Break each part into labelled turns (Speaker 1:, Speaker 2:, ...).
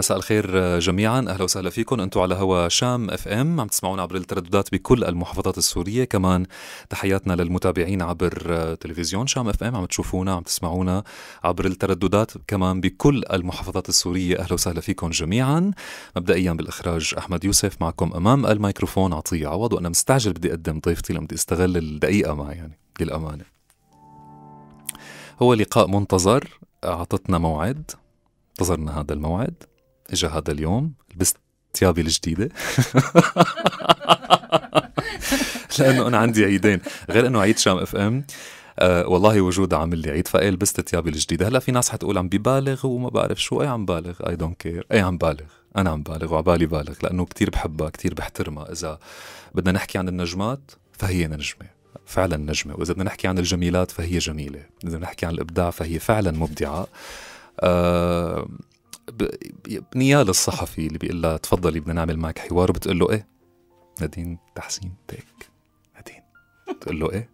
Speaker 1: مساء الخير جميعا اهلا وسهلا فيكم انتم على هوا شام اف ام عم تسمعونا عبر الترددات بكل المحافظات السوريه كمان تحياتنا للمتابعين عبر تلفزيون شام اف ام عم تشوفونا عم تسمعونا عبر الترددات كمان بكل المحافظات السوريه اهلا وسهلا فيكم جميعا مبدئيا بالاخراج احمد يوسف معكم امام الميكروفون عطيه عوض وانا مستعجل بدي اقدم ضيفتي لما بدي استغل الدقيقه معي يعني للامانه هو لقاء منتظر اعطتنا موعد انتظرنا هذا الموعد اجى هذا اليوم لبست ثيابي الجديده لانه انا عندي عيدين غير انه عيد شام اف ام أه والله وجودها عامل لي عيد فقال لبست ثيابي الجديده هلا في ناس حتقول عم ببالغ وما بعرف شو اي عم بالغ اي دونت كير اي عم بالغ انا عم بالغ وعبالي بالغ لانه كتير بحبها كتير بحترمها اذا بدنا نحكي عن النجمات فهي نجمه فعلا نجمه واذا بدنا نحكي عن الجميلات فهي جميله اذا بدنا نحكي عن الابداع فهي فعلا مبدعه أه نيال الصحفي اللي بيقول لها تفضلي بدنا نعمل معك حوار بتقول له ايه نادين تحسين تيك نادين بتقول له ايه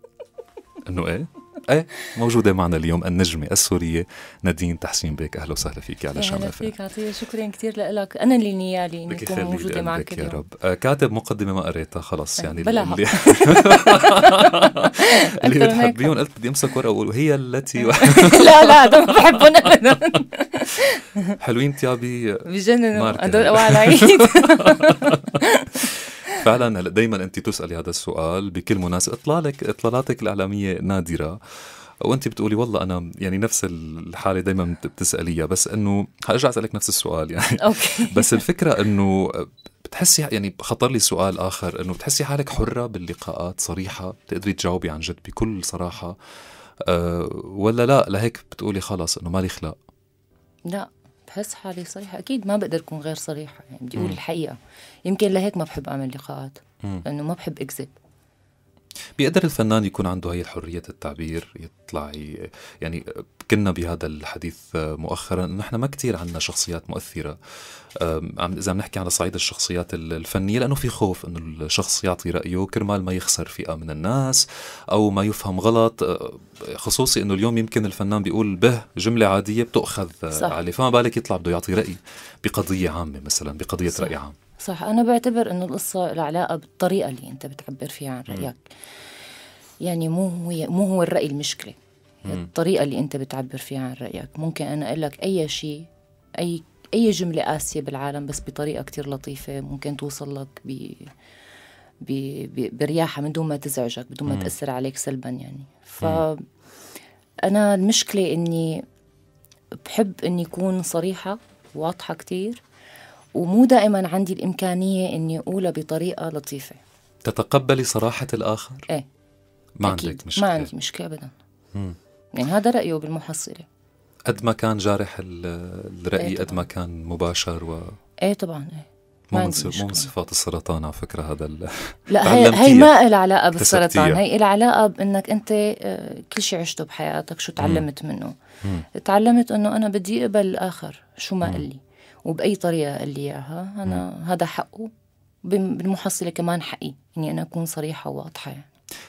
Speaker 1: انه ايه ايه موجوده معنا اليوم النجمه السوريه نادين تحسين بك اهلا وسهلا فيك على شمال
Speaker 2: فيك عطيه شكرا كثير لك انا اللي نيالي اني اكون موجوده معك يا رب
Speaker 1: آه، كاتب مقدمه ما قريتها خلص إيه، يعني اللي اللي بتحبيهم قلت بدي امسك ورقه واقول هي التي لا لا ما بحبهم ابدا حلوين تيابي بجننوا هدول اوعى العيد فعلا هلا دائما انت تسالي هذا السؤال بكل مناسبه اطلالك اطلالاتك الاعلاميه نادره وانت بتقولي والله انا يعني نفس الحاله دائما بتساليها بس انه حارجع اسالك نفس السؤال يعني أوكي. بس الفكره انه بتحسي يعني خطر لي سؤال اخر انه بتحسي حالك حره باللقاءات صريحه بتقدري تجاوبي عن جد بكل صراحه أه ولا لا لهيك بتقولي خلص انه مالي خلق
Speaker 2: لا بحس حالي صريحة أكيد ما بقدر أكون غير صريحة يعني بدي أقول الحقيقة يمكن لهيك ما بحب أعمل لقاءات لأنه ما بحب أكذب
Speaker 1: بيقدر الفنان يكون عنده هي الحرية التعبير يطلع يعني كنا بهذا الحديث مؤخرا انه نحن ما كثير عندنا شخصيات مؤثرة اذا عم نحكي على صعيد الشخصيات الفنية لانه في خوف انه الشخص يعطي رأيه كرمال ما يخسر فئة من الناس او ما يفهم غلط خصوصي انه اليوم يمكن الفنان بيقول به جملة عادية بتؤخذ صح. عليه فما بالك يطلع بده يعطي رأي بقضية عامة مثلا بقضية صح. رأي عام
Speaker 2: صح أنا بعتبر إنه القصة العلاقة بالطريقة اللي أنت بتعبر فيها عن رأيك يعني مو هو مو هو الرأي المشكلة الطريقة اللي أنت بتعبر فيها عن رأيك ممكن أنا أقول لك أي شيء أي أي جملة قاسية بالعالم بس بطريقة كتير لطيفة ممكن توصل لك ب برياحة من دون ما تزعجك بدون ما مم. تأثر عليك سلبا يعني ف أنا المشكلة إني بحب إني أكون صريحة واضحة كتير ومو دائما عندي الإمكانية إني أقولها بطريقة لطيفة
Speaker 1: تتقبلي صراحة الآخر؟ إيه ما أكيد. عندك
Speaker 2: مشكلة ما عندي مشكلة أبدا مم. يعني هذا رأيه بالمحصلة
Speaker 1: قد ما كان جارح الرأي إيه قد إيه ما كان مباشر و إيه طبعا
Speaker 2: إيه مو من
Speaker 1: مو من صفات السرطان على فكره هذا لا هي هي ما لها علاقه بالسرطان هي
Speaker 2: لها علاقه بانك انت آه، كل شيء عشته بحياتك شو تعلمت منه مم. تعلمت انه انا بدي اقبل الاخر شو ما قال لي وبأي طريقة قال لي إياها أنا م. هذا حقه بالمحصلة كمان حقي إني أنا أكون صريحة
Speaker 1: وواضحة يعني.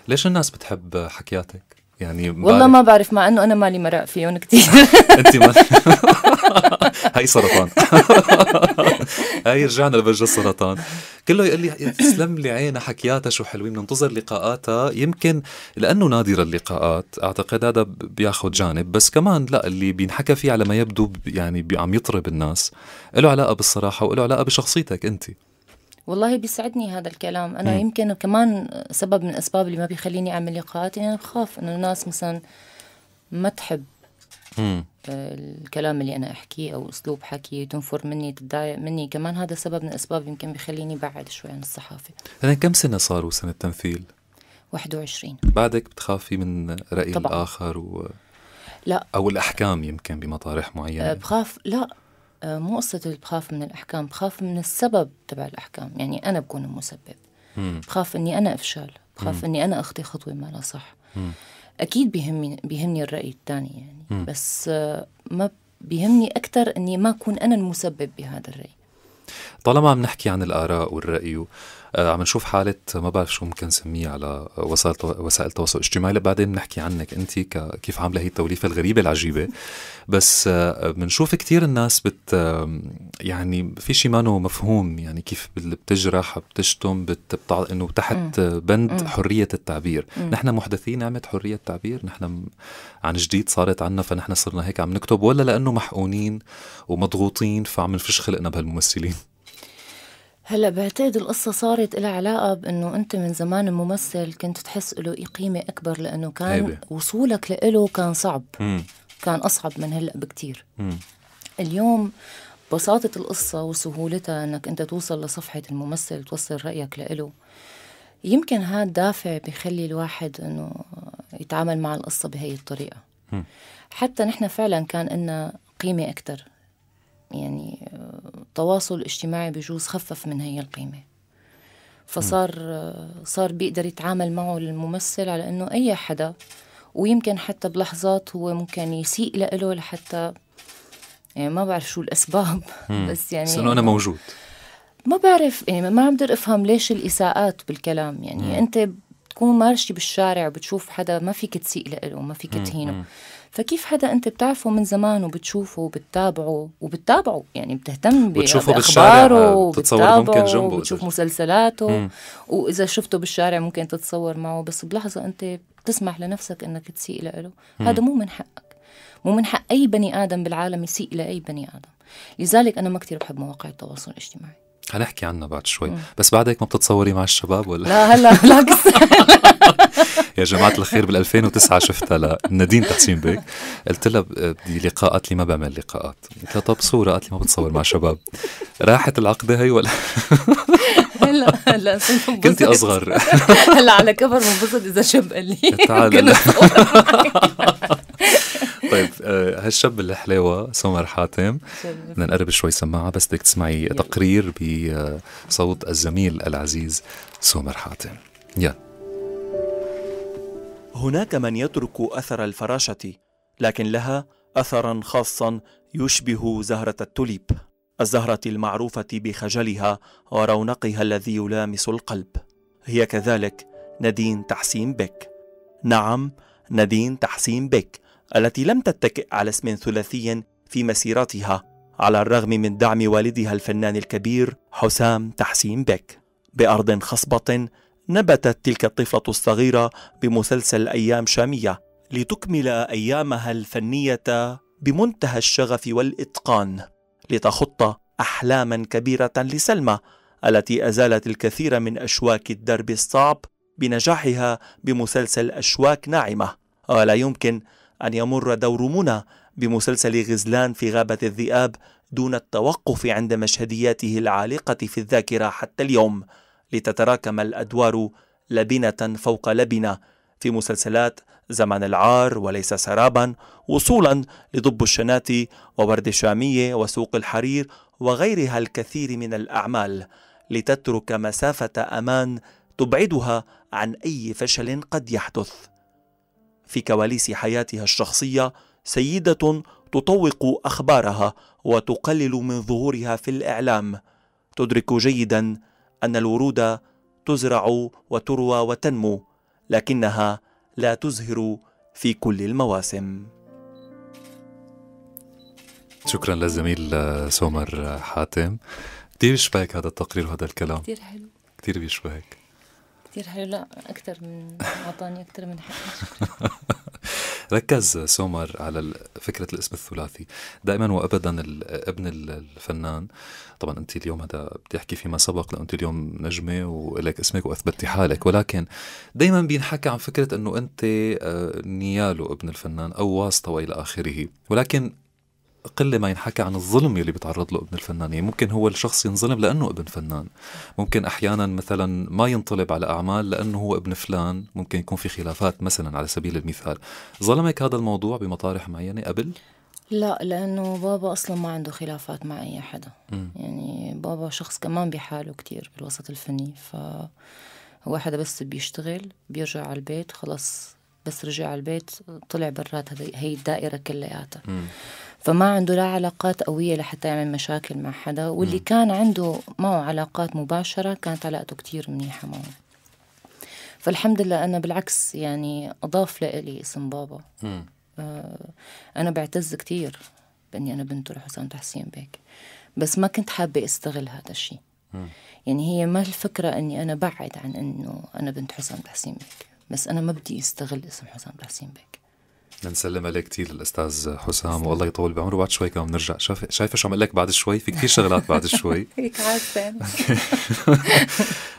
Speaker 1: ليش الناس بتحب حكياتك؟ يعني والله ما
Speaker 2: بعرف مع انه انا مالي مرق فيهم كثير انت ما
Speaker 1: هي سرطان هي رجعنا لبرج السرطان كله يقول لي تسلم لي عينها حكياتها شو حلوين بننتظر لقاءاتها يمكن لانه نادره اللقاءات اعتقد هذا بياخذ جانب بس كمان لا اللي بينحكى فيه على ما يبدو يعني عم يطرب الناس له علاقه بالصراحه وله علاقه بشخصيتك انت
Speaker 2: والله بيسعدني هذا الكلام انا م. يمكن كمان سبب من الاسباب اللي ما بيخليني اعمل لقاءات اني يعني انا بخاف انه الناس مثلا ما تحب الكلام اللي انا احكيه او اسلوب حكي تنفر مني تتضايق مني كمان هذا سبب من الاسباب يمكن بخليني بعد شوي عن الصحافه
Speaker 1: انا كم سنه صاروا سنه تمثيل
Speaker 2: 21
Speaker 1: بعدك بتخافي من راي طبعًا. الاخر و... لا او الاحكام يمكن بمطارح معينه أه،
Speaker 2: بخاف لا أه، مو قصة بخاف من الأحكام بخاف من السبب تبع الأحكام يعني أنا بكون المسبب مم. بخاف أني أنا أفشل بخاف مم. أني أنا أخطي خطوة ما لا صح مم. اكيد بيهمني بيهمني الراي الثاني يعني م. بس آه، ما بيهمني اكثر اني ما اكون انا المسبب بهذا
Speaker 1: الراي طالما عم نحكي عن الاراء والراي آه، عم نشوف حالة ما بعرف شو ممكن نسميه على وسائل التواصل الاجتماعي بعدين بنحكي عنك انت كيف عامله هي التوليفة الغريبة العجيبة بس آه، بنشوف كثير الناس بت يعني في شيء مانو مفهوم يعني كيف بتجرح بتشتم بت بتع... انه تحت بند حرية التعبير نحن محدثين نعمة حرية التعبير نحن عن جديد صارت عنا فنحن صرنا هيك عم نكتب ولا لأنه محقونين ومضغوطين فعم نفش خلقنا بهالممثلين
Speaker 2: هلا بعتقد القصة صارت لها علاقة بأنه أنت من زمان ممثل كنت تحس له قيمة أكبر لأنه كان هيبة. وصولك له كان صعب مم. كان أصعب من هلا بكتير مم. اليوم بساطة القصة وسهولتها أنك أنت توصل لصفحة الممثل توصل رأيك له يمكن هذا دافع بيخلي الواحد أنه يتعامل مع القصة بهي الطريقة مم. حتى نحن فعلا كان لنا قيمة أكثر يعني التواصل الاجتماعي بجوز خفف من هي القيمة فصار صار بيقدر يتعامل معه الممثل على انه اي حدا ويمكن حتى بلحظات هو ممكن يسيء له لحتى يعني ما بعرف شو الاسباب بس يعني بس انه انا موجود ما بعرف يعني ما عم بقدر افهم ليش الاساءات بالكلام يعني انت تكون ماشي بالشارع بتشوف حدا ما فيك تسيء له ما فيك تهينه فكيف حدا انت بتعرفه من زمان وبتشوفه وبتتابعه وبتتابعه يعني بتهتم بتشوفه بالشارع آه، وبتتصور ممكن جنبه وبتشوف مسلسلاته مم. واذا شفته بالشارع ممكن تتصور معه بس بلحظه انت بتسمح لنفسك انك تسيء له هذا مو من حقك مو من حق اي بني ادم بالعالم يسيء لاي بني ادم لذلك انا ما كثير بحب مواقع التواصل الاجتماعي
Speaker 1: حنحكي عنها بعد شوي مم. بس بعد هيك ما بتتصوري مع الشباب ولا لا هلا بالعكس يا جماعة الخير بال 2009 شفتها لنادين تحسين بيك قلت لها بدي لقاء قالت لي ما بعمل لقاءات قلت لها طب صورة قالت لي ما بتصور مع شباب راحت العقدة هي ولا
Speaker 2: هلا هلا كنت اصغر هلا على كبر منبسط اذا شب قال لي تعال
Speaker 1: طيب آه، هالشاب الحلاوه سمر حاتم بدنا نقرب شوي سماعه بس بدك تسمعي تقرير بصوت آه، الزميل العزيز سمر حاتم يا
Speaker 3: هناك من يترك اثر الفراشه لكن لها اثرا خاصا يشبه زهره التوليب الزهره المعروفه بخجلها ورونقها الذي يلامس القلب هي كذلك نادين تحسين بك نعم نادين تحسين بك التي لم تتكئ على اسم ثلاثي في مسيرتها على الرغم من دعم والدها الفنان الكبير حسام تحسين بك بأرض خصبة نبتت تلك الطفلة الصغيرة بمسلسل أيام شامية لتكمل أيامها الفنية بمنتهى الشغف والإتقان لتخط أحلاما كبيرة لسلمى التي أزالت الكثير من أشواك الدرب الصعب بنجاحها بمسلسل أشواك ناعمة ولا آه، يمكن أن يمر دور منى بمسلسل غزلان في غابة الذئاب دون التوقف عند مشهدياته العالقة في الذاكرة حتى اليوم لتتراكم الأدوار لبنة فوق لبنة في مسلسلات زمن العار وليس سرابا وصولا لضب الشناتي وورد الشامية وسوق الحرير وغيرها الكثير من الأعمال لتترك مسافة أمان تبعدها عن أي فشل قد يحدث في كواليس حياتها الشخصيه سيده تطوق اخبارها وتقلل من ظهورها في الاعلام تدرك جيدا ان الورود تزرع وتروى وتنمو لكنها لا تزهر في كل المواسم
Speaker 1: شكرا للزميل آه، سومر حاتم كثير بيشبهك هذا التقرير وهذا الكلام كثير حلو كثير بيشبهك
Speaker 2: كثير حلو لا أكثر من أعطاني أكثر من حقي
Speaker 1: ركز سومر على فكرة الاسم الثلاثي دائما وأبدا ابن الفنان طبعا أنت اليوم هذا بدي أحكي فيما سبق لأنه أنت اليوم نجمة ولك اسمك وأثبتي حالك ولكن دائما بينحكى عن فكرة أنه أنت آه، نيالو ابن الفنان أو واسطة وإلى آخره ولكن قلة ما ينحكى عن الظلم يلي بيتعرض له ابن الفنان يعني ممكن هو الشخص ينظلم لأنه ابن فنان ممكن أحيانا مثلا ما ينطلب على أعمال لأنه هو ابن فلان ممكن يكون في خلافات مثلا على سبيل المثال ظلمك هذا الموضوع بمطارح معينة قبل؟
Speaker 2: لا لأنه بابا أصلا ما عنده خلافات مع أي حدا م. يعني بابا شخص كمان بحاله كتير بالوسط الفني ف هو حدا بس بيشتغل بيرجع على البيت خلص بس رجع على البيت طلع برات هي الدائرة كلياتها فما عنده لا علاقات قوية لحتى يعمل مشاكل مع حدا واللي م. كان عنده معه علاقات مباشرة كانت علاقته كتير منيحة معه فالحمد لله أنا بالعكس يعني أضاف لإلي اسم بابا م. آه، أنا بعتز كتير بأني أنا بنته لحسام تحسين بيك بس ما كنت حابة استغل هذا الشيء يعني هي ما الفكرة أني أنا بعد عن أنه أنا بنت حسام تحسين بيك بس أنا ما بدي أستغل اسم حسام تحسين بك
Speaker 1: نسلم عليك كثير للاستاذ حسام والله يطول بعمره بعد شوي كمان بنرجع شايف شايفه شو عم لك بعد شوي في كثير شغلات بعد شوي هيك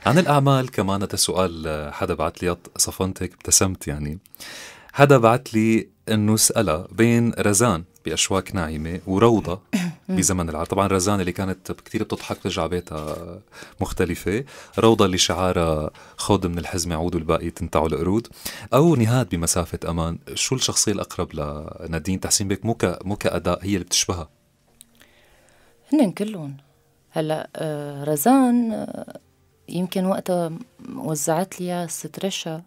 Speaker 1: عن الاعمال كمان هذا سؤال آه، حدا بعت لي صفنت هيك ابتسمت يعني حدا بعت لي انه اسالها بين رزان باشواك ناعمه وروضه بزمن العار طبعا رزان اللي كانت كثير بتضحك ترجع بيتها مختلفه روضه اللي شعارها خود من الحزمه عود والباقي تنتعوا القرود او نهاد بمسافه امان شو الشخصيه الاقرب لنادين تحسين بيك مو مو كاداء هي اللي بتشبهها
Speaker 2: هن كلهم هلا آه، رزان آه، يمكن وقتها وزعت لي ست رشا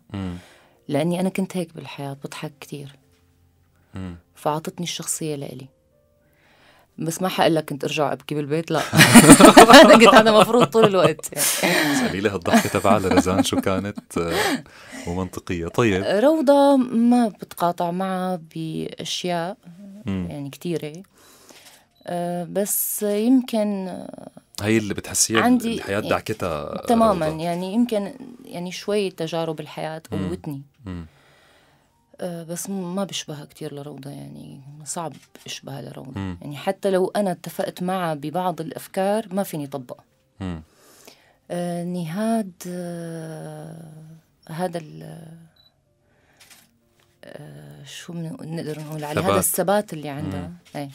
Speaker 2: لأني أنا كنت هيك بالحياة بضحك كثير مم. فعطتني الشخصية لإلي بس ما حقول لك كنت ارجع ابكي بالبيت لا انا كنت انا مفروض طول الوقت يعني لي الضحكه تبع لرزان شو كانت
Speaker 1: آه، ومنطقيه طيب
Speaker 2: روضه ما بتقاطع معها باشياء يعني كثيره آه، بس يمكن آه،
Speaker 1: هي اللي بتحسيها عندي الحياه دعكتها يعني تماما روضة.
Speaker 2: يعني يمكن يعني شوي تجارب الحياه قوتني آه بس ما بشبهها كتير لروضة يعني صعب اشبهها لروضة مم. يعني حتى لو أنا اتفقت معها ببعض الأفكار ما فيني طبقها آه نهاد آه هذا ال آه شو نقدر نقول على هذا الثبات اللي عندها ايه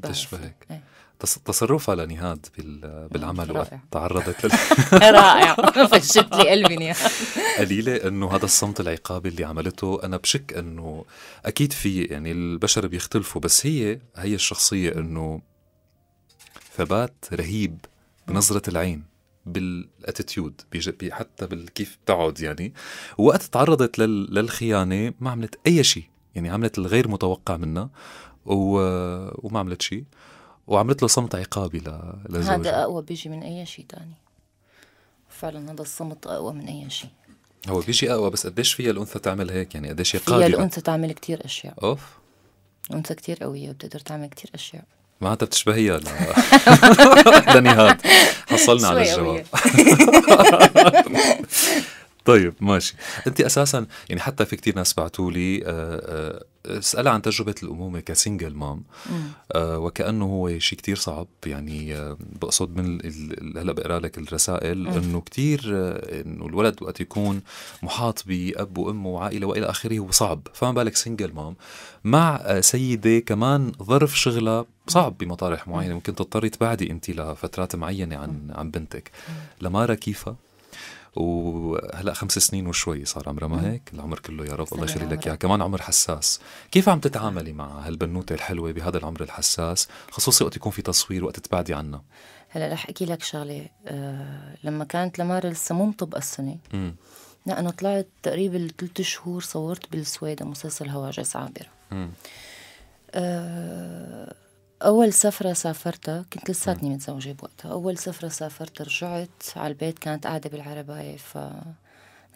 Speaker 1: بتشبهك ايه. تصرفها لنهاد آه، بالعمل وقت تعرضت لل... رائع فشت لي قلبي نهاد قليله انه هذا الصمت العقابي اللي عملته انا بشك انه اكيد في يعني البشر بيختلفوا بس هي هي الشخصيه انه ثبات رهيب بنظره العين بالاتيتيود حتى بالكيف بتقعد يعني وقت تعرضت لل... للخيانه ما عملت اي شيء يعني عملت الغير متوقع منها و... وما عملت شيء وعملت له صمت عقابي لزوجها هذا
Speaker 2: اقوى بيجي من اي شيء تاني فعلا هذا الصمت اقوى من اي
Speaker 1: شيء هو بيجي اقوى بس قديش فيها الانثى تعمل هيك يعني قديش هي قادره فيها الانثى
Speaker 2: تعمل كتير اشياء اوف الانثى كتير قويه بتقدر تعمل كتير اشياء
Speaker 1: معناتها بتشبهيها ل... لنهاد حصلنا على الجواب طيب ماشي انت اساسا يعني حتى في كتير ناس بعثوا لي آه، آه، اسألها عن تجربة الأمومة كسنجل مام آه وكأنه هو شيء كتير صعب يعني آه بقصد من هلا بقرا لك الرسائل انه كتير آه انه الولد وقت يكون محاط بأب وأم وعائلة وإلى آخره هو صعب فما بالك سنجل مام مع آه سيدة كمان ظرف شغلها صعب بمطارح معينة ممكن تضطري تبعدي أنت لفترات معينة عن عن بنتك لمارا كيفها وهلا خمس سنين وشوي صار عمرها ما هيك العمر كله يا رب الله يخلي لك اياها كمان عمر حساس كيف عم تتعاملي مع هالبنوته الحلوه بهذا العمر الحساس خصوصي وقت يكون في تصوير وقت تبعدي عنها
Speaker 2: هلا رح احكي لك شغله أه لما كانت لمار لسه مو مطبقه السنه لا انا طلعت تقريبا ثلاث شهور صورت بالسويدة مسلسل هواجس عابره أه أول سفرة سافرتها كنت لساتني متزوجة بوقتها أول سفرة سافرت رجعت على البيت كانت قاعدة بالعرباية ف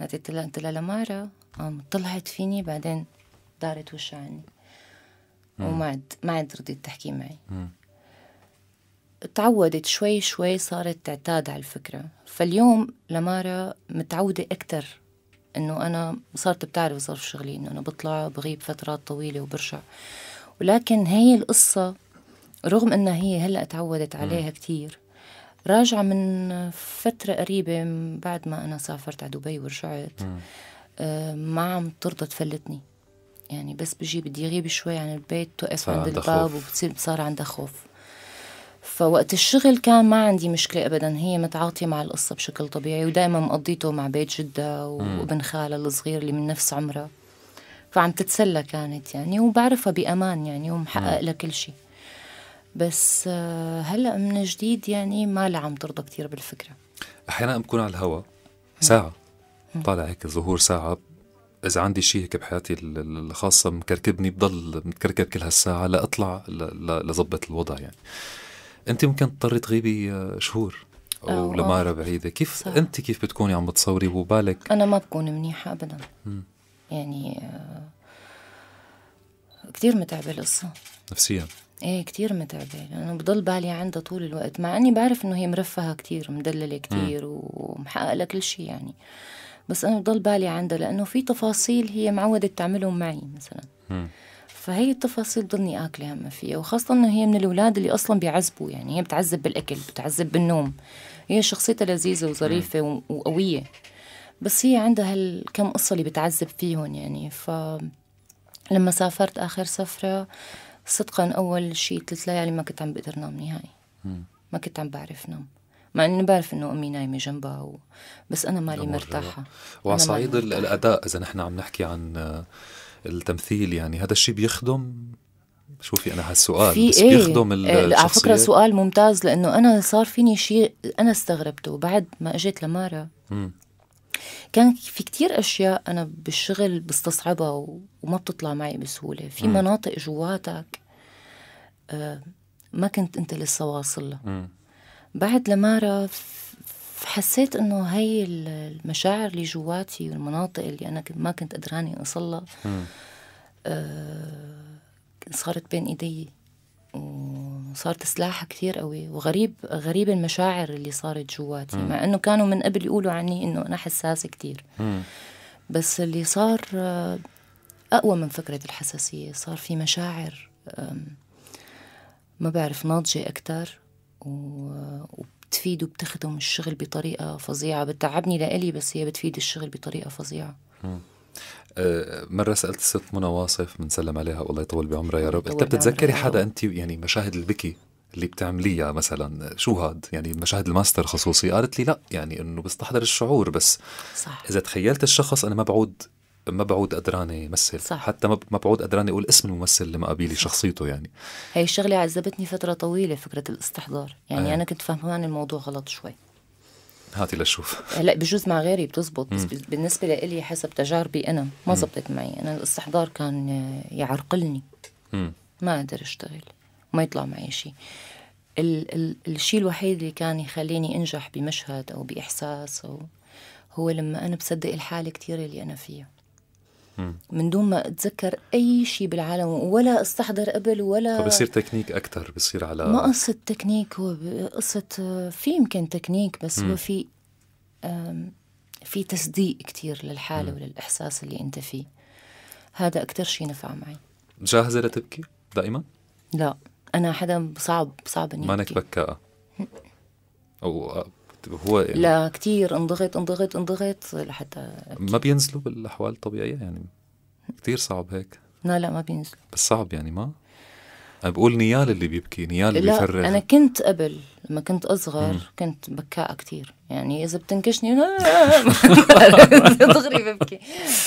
Speaker 2: ناديت لها لها لمارا طلعت فيني بعدين دارت وشها عني وما عاد ما عاد رضيت تحكي معي تعودت شوي شوي صارت تعتاد على الفكرة فاليوم لمارا متعودة أكتر إنه أنا صارت بتعرف ظرف شغلي إنه أنا بطلع بغيب فترات طويلة وبرجع ولكن هي القصة رغم انها هي هلا تعودت عليها كثير راجعه من فتره قريبه بعد ما انا سافرت على دبي ورجعت آه، ما عم ترضى تفلتني يعني بس بجي بدي اغيب شوي عن البيت توقف عند الباب وبتصير صار عندها خوف فوقت الشغل كان ما عندي مشكلة أبدا هي متعاطية مع القصة بشكل طبيعي ودائما مقضيته مع بيت جدة وابن خالها الصغير اللي من نفس عمرها فعم تتسلى كانت يعني وبعرفها بأمان يعني ومحقق لها كل شيء بس آه، هلا من جديد يعني ما لا عم ترضى كثير بالفكره
Speaker 1: احيانا بكون على الهوا ساعه طالع هيك ظهور ساعه اذا عندي شيء هيك بحياتي الخاصه مكركبني بضل متكركب كل هالساعه لاطلع لظبط الوضع يعني انت ممكن تضطري تغيبي آه، شهور
Speaker 2: او آه، لمارة
Speaker 1: بعيده كيف صح. انت كيف بتكوني عم بتصوري وبالك
Speaker 2: انا ما بكون منيحه ابدا م. يعني كثير متعبه القصه نفسيا ايه كتير متعبة لأنه بضل بالي عندها طول الوقت مع إني بعرف إنه هي مرفهة كتير مدللة كتير ومحققة لها كل شيء يعني بس أنا بضل بالي عندها لأنه في تفاصيل هي معودة تعملهم معي مثلا م. فهي التفاصيل ضلني آكلة هم فيها وخاصة إنه هي من الأولاد اللي أصلا بيعذبوا يعني هي بتعذب بالأكل بتعذب بالنوم هي شخصيتها لذيذة وظريفة م. وقوية بس هي عندها هالكم قصة اللي بتعذب فيهم يعني ف لما سافرت آخر سفرة صدقا اول شيء ثلاث ليالي ما كنت عم بقدر نام نهائي ما كنت عم بعرف نام مع اني بعرف انه امي نايمه جنبها و... بس انا مالي مرتاحه وعلى صعيد الاداء
Speaker 1: اذا نحن عم نحكي عن آه، التمثيل يعني هذا الشيء بيخدم شوفي انا هالسؤال في بس إيه؟ بيخدم آه، على فكره سؤال
Speaker 2: ممتاز لانه انا صار فيني شيء انا استغربته بعد ما اجيت لمارا مم. كان في كتير أشياء أنا بالشغل بستصعبها وما بتطلع معي بسهولة في م. مناطق جواتك آه، ما كنت أنت لسه واصل لها بعد لمارة حسيت انه هي المشاعر اللي جواتي والمناطق اللي انا ما كنت قدراني اوصلها آه، صارت بين ايدي و وصارت سلاح كثير قوي وغريب غريب المشاعر اللي صارت جواتي مع انه كانوا من قبل يقولوا عني انه انا حساسه كثير بس اللي صار آه، اقوى من فكره الحساسيه صار في مشاعر ما بعرف ناضجه اكثر وبتفيد وبتخدم الشغل بطريقه فظيعه بتعبني لإلي بس هي بتفيد الشغل بطريقه فظيعه
Speaker 1: آه، مرة سألت الست منى واصف بنسلم عليها الله يطول بعمرها يا رب قلت بتتذكري حدا أنت يعني مشاهد البكي اللي بتعمليها مثلا شو هاد يعني مشاهد الماستر خصوصي قالت لي لا يعني انه بستحضر الشعور بس صح. اذا تخيلت الشخص انا ما بعود ما بعود قدراني امثل صح. حتى ما بعود قدراني اقول اسم الممثل اللي مقابيلي شخصيته يعني
Speaker 2: هي الشغله عذبتني فتره طويله فكره الاستحضار يعني آه. انا كنت فهمان الموضوع غلط شوي
Speaker 1: هاتي لشوف هلا
Speaker 2: بجوز مع غيري بتزبط بس بالنسبه لإلي حسب تجاربي انا ما زبطت معي انا الاستحضار كان يعرقلني مم. ما اقدر اشتغل ما يطلع معي شيء ال- ال- الشيء الوحيد اللي كان يخليني انجح بمشهد او باحساس او هو لما انا بصدق الحاله كثير اللي انا فيها من دون ما اتذكر اي شيء بالعالم ولا استحضر قبل ولا فبصير
Speaker 1: تكنيك اكثر بصير على ما
Speaker 2: قصه تكنيك هو قصه آه، في يمكن تكنيك بس مم. هو في في تصديق كثير للحاله وللاحساس اللي انت فيه هذا اكثر شيء نفع معي
Speaker 1: جاهزه لتبكي دائما؟
Speaker 2: لا انا حدا صعب صعب اني
Speaker 1: مانك بكاءه او آه، هو يعني
Speaker 2: لا كثير انضغط انضغط انضغط لحتى
Speaker 1: ما بينزلوا بالاحوال الطبيعيه يعني كثير صعب هيك
Speaker 2: لا لا ما بينزلوا
Speaker 1: بس صعب يعني ما انا بقول نيال اللي بيبكي نيال اللي لا انا
Speaker 2: كنت قبل لما كنت اصغر مم. كنت بكاء كثير يعني اذا بتنكشني آه، دغري ببكي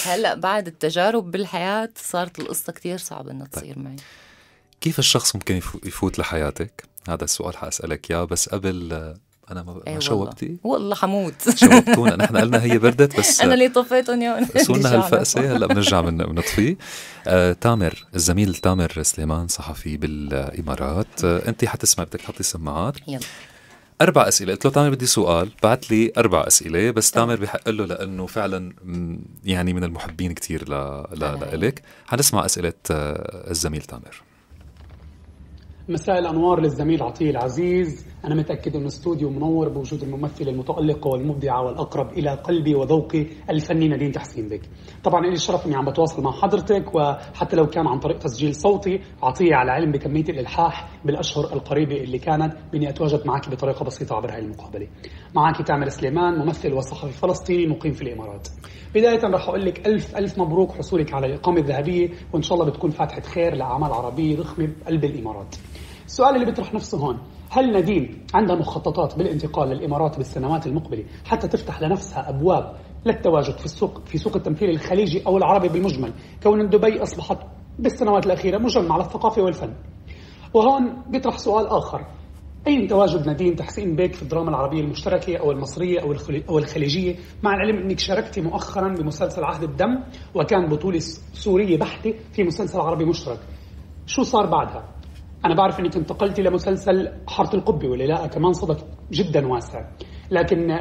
Speaker 2: هلا بعد التجارب بالحياه صارت القصه كثير صعبه انها
Speaker 1: طيب. تصير معي كيف الشخص ممكن يفوت لحياتك؟ هذا السؤال حاسألك إياه بس قبل انا ما أيوة شوقتي والله حموت شوقتونا نحن قلنا هي بردت بس انا اللي طفيتهم يا وصلنا هالفقسه هلا بنرجع بنطفيه آه تامر الزميل تامر سليمان صحفي بالامارات آه انت حتسمع بدك تحطي سماعات يلا اربع اسئله قلت له تامر بدي سؤال بعت لي اربع اسئله بس تامر بحق له لانه فعلا يعني من المحبين كثير لك حنسمع اسئله آه، الزميل تامر
Speaker 4: مساء الانوار للزميل عطيه العزيز أنا متأكد أن استوديو منور بوجود الممثلة المتألقة والمبدعة والأقرب إلى قلبي وذوقي الفني نادين تحسين بك طبعا لي الشرف أني عم بتواصل مع حضرتك وحتى لو كان عن طريق تسجيل صوتي عطية على علم بكمية الإلحاح بالأشهر القريبة اللي كانت بإني أتواجد معك بطريقة بسيطة عبر هاي المقابلة معك تامر سليمان ممثل وصحفي فلسطيني مقيم في الإمارات بداية رح أقول لك ألف ألف مبروك حصولك على الإقامة الذهبية وإن شاء الله بتكون فاتحة خير لأعمال عربية ضخمة بقلب الإمارات السؤال اللي بيطرح نفسه هون هل نديم عندها مخططات بالانتقال للامارات بالسنوات المقبله حتى تفتح لنفسها ابواب للتواجد في السوق في سوق التمثيل الخليجي او العربي بالمجمل، كون دبي اصبحت بالسنوات الاخيره مجمع للثقافه والفن. وهون بيطرح سؤال اخر أين تواجد نادين تحسين بيك في الدراما العربية المشتركة أو المصرية أو أو الخليجية مع العلم أنك شاركتي مؤخرا بمسلسل عهد الدم وكان بطولة سورية بحتة في مسلسل عربي مشترك شو صار بعدها؟ انا بعرف انك انتقلتي لمسلسل حاره القبه لا كمان صدق جدا واسع لكن